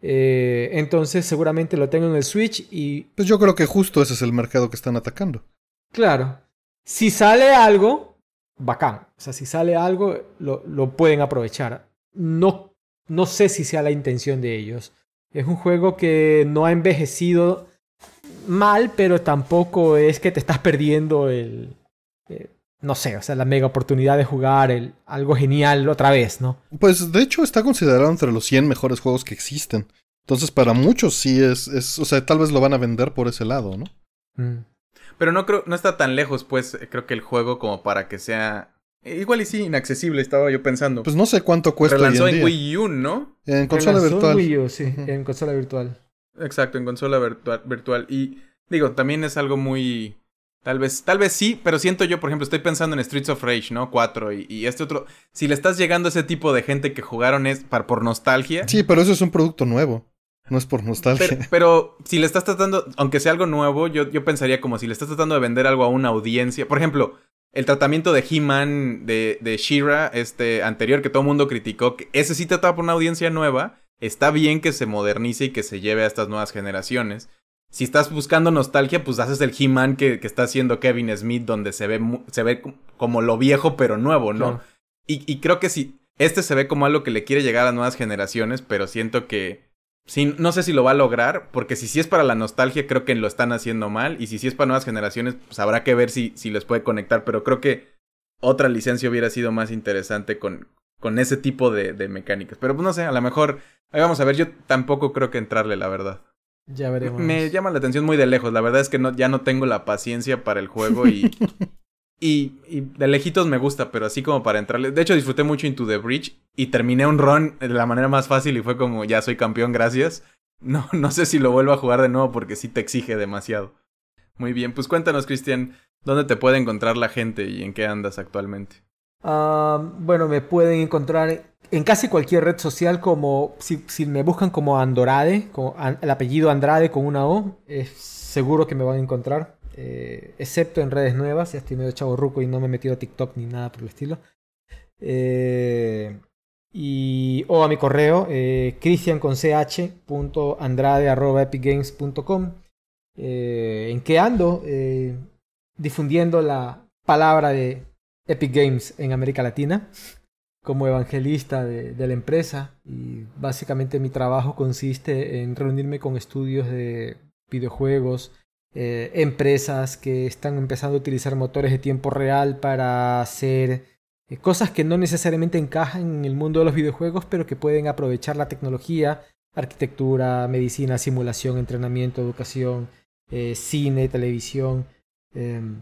Eh, entonces seguramente lo tengo en el Switch y... Pues yo creo que justo ese es el mercado que están atacando. Claro. Si sale algo, bacán. O sea, si sale algo, lo, lo pueden aprovechar. No, no sé si sea la intención de ellos. Es un juego que no ha envejecido mal, pero tampoco es que te estás perdiendo el... Eh, no sé, o sea, la mega oportunidad de jugar algo genial otra vez, ¿no? Pues de hecho está considerado entre los 100 mejores juegos que existen. Entonces para muchos sí es, es o sea, tal vez lo van a vender por ese lado, ¿no? Mm. Pero no creo, no está tan lejos, pues creo que el juego como para que sea... Igual y sí, inaccesible, estaba yo pensando. Pues no sé cuánto cuesta. hoy en, Wii U, ¿no? En consola virtual. En sí, en consola virtual. Exacto, en consola virtual. virtual. Y digo, también es algo muy Tal vez, tal vez sí, pero siento yo, por ejemplo, estoy pensando en Streets of Rage, ¿no? 4 y, este otro. Si le estás llegando a ese tipo de gente que jugaron es para, por nostalgia. Sí, pero eso es un producto nuevo. No es por nostalgia. Pero, si le estás tratando, aunque sea algo nuevo, yo, pensaría como si le estás tratando de vender algo a una audiencia. Por ejemplo, el tratamiento de He-Man, de, de She-Ra, este anterior, que todo el mundo criticó, ese sí trataba por una audiencia nueva. Está bien que se modernice y que se lleve a estas nuevas generaciones si estás buscando nostalgia, pues haces el He-Man que, está haciendo Kevin Smith, donde se ve, se ve como lo viejo pero nuevo, ¿no? Y, creo que si este se ve como algo que le quiere llegar a nuevas generaciones, pero siento que... no sé si lo va a lograr, porque si sí es para la nostalgia, creo que lo están haciendo mal, y si sí es para nuevas generaciones, pues habrá que ver si, si les puede conectar, pero creo que otra licencia hubiera sido más interesante con, con ese tipo de, mecánicas. Pero pues no sé, a lo mejor, ahí vamos a ver, yo tampoco creo que entrarle, la verdad. Ya veremos. Me llama la atención muy de lejos. La verdad es que no, ya no tengo la paciencia para el juego y, y, de lejitos me gusta, pero así como para entrarle. De hecho, disfruté mucho Into the Bridge y terminé un run de la manera más fácil y fue como, ya soy campeón, gracias. No, no sé si lo vuelvo a jugar de nuevo porque sí te exige demasiado. Muy bien, pues cuéntanos, Cristian, ¿dónde te puede encontrar la gente y en qué andas actualmente? bueno, me pueden encontrar en casi cualquier red social como, si, me buscan como Andorade, el apellido Andrade con una O, es seguro que me van a encontrar, eh, excepto en redes nuevas, ya estoy medio chavo ruco y no me he metido a TikTok ni nada por el estilo. Eh, y, o a mi correo, eh, con ch, andrade, arroba, eh, en que ando difundiendo la palabra de Epic Games en América Latina como evangelista de, la empresa y básicamente mi trabajo consiste en reunirme con estudios de videojuegos, eh, empresas que están empezando a utilizar motores de tiempo real para hacer eh, cosas que no necesariamente encajan en el mundo de los videojuegos, pero que pueden aprovechar la tecnología, arquitectura, medicina, simulación, entrenamiento, educación, eh, cine, televisión em,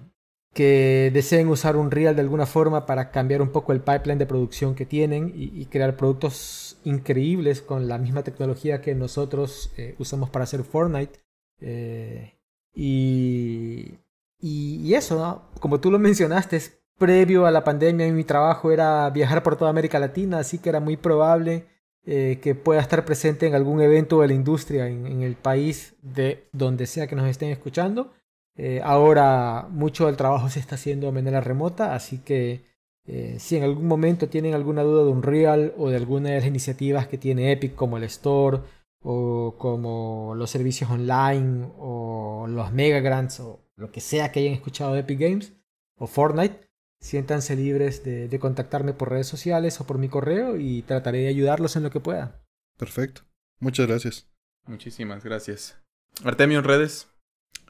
que deseen usar un real de alguna forma para cambiar un poco el pipeline de producción que tienen y, crear productos increíbles con la misma tecnología que nosotros eh, usamos para hacer Fortnite. Eh, y, y, eso, como tú lo mencionaste, previo a la pandemia y mi trabajo era viajar por toda América Latina, así que era muy probable eh, que pueda estar presente en algún evento de la industria en el país de donde sea que nos estén escuchando. Eh, ahora mucho del trabajo se está haciendo de manera remota, así que eh, si en algún momento tienen alguna duda de un real o de alguna de las iniciativas que tiene Epic como el Store o como los servicios online o los mega grants o lo que sea que hayan escuchado de Epic Games o Fortnite, siéntanse libres de, de contactarme por redes sociales o por mi correo y trataré de ayudarlos en lo que pueda. Perfecto. Muchas gracias. Muchísimas gracias. Artemio en redes.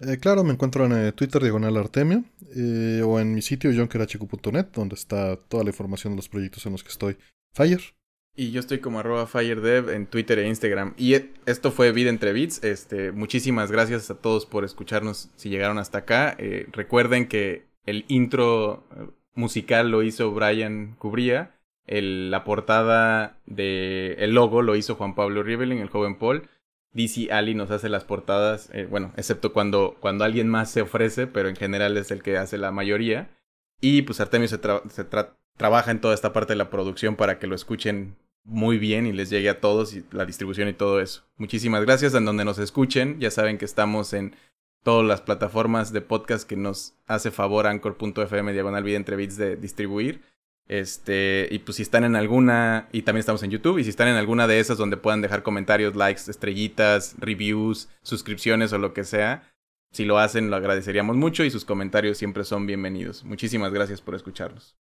Eh, claro, me encuentro en eh, Twitter diagonal Artemio eh, o en mi sitio jonkerachiku.net, donde está toda la información de los proyectos en los que estoy. Fire. Y yo estoy como arroba FireDev en Twitter e Instagram. Y esto fue Vida entre Bits. Este, muchísimas gracias a todos por escucharnos si llegaron hasta acá. recuerden que el intro musical lo hizo Brian Cubría. El, la portada de el logo lo hizo Juan Pablo Rivelin, el joven Paul. DC Ali nos hace las portadas, eh, bueno, excepto cuando, cuando alguien más se ofrece, pero en general es el que hace la mayoría. Y pues Artemio se, trabaja en toda esta parte de la producción para que lo escuchen muy bien y les llegue a todos y la distribución y todo eso. Muchísimas gracias en donde nos escuchen. Ya saben que estamos en todas las plataformas de podcast que nos hace favor Anchor.fm diagonal vida entre bits de distribuir. Este, y pues si están en alguna, y también estamos en YouTube, y si están en alguna de esas donde puedan dejar comentarios, likes, estrellitas, reviews, suscripciones o lo que sea, si lo hacen lo agradeceríamos mucho y sus comentarios siempre son bienvenidos. Muchísimas gracias por escucharnos.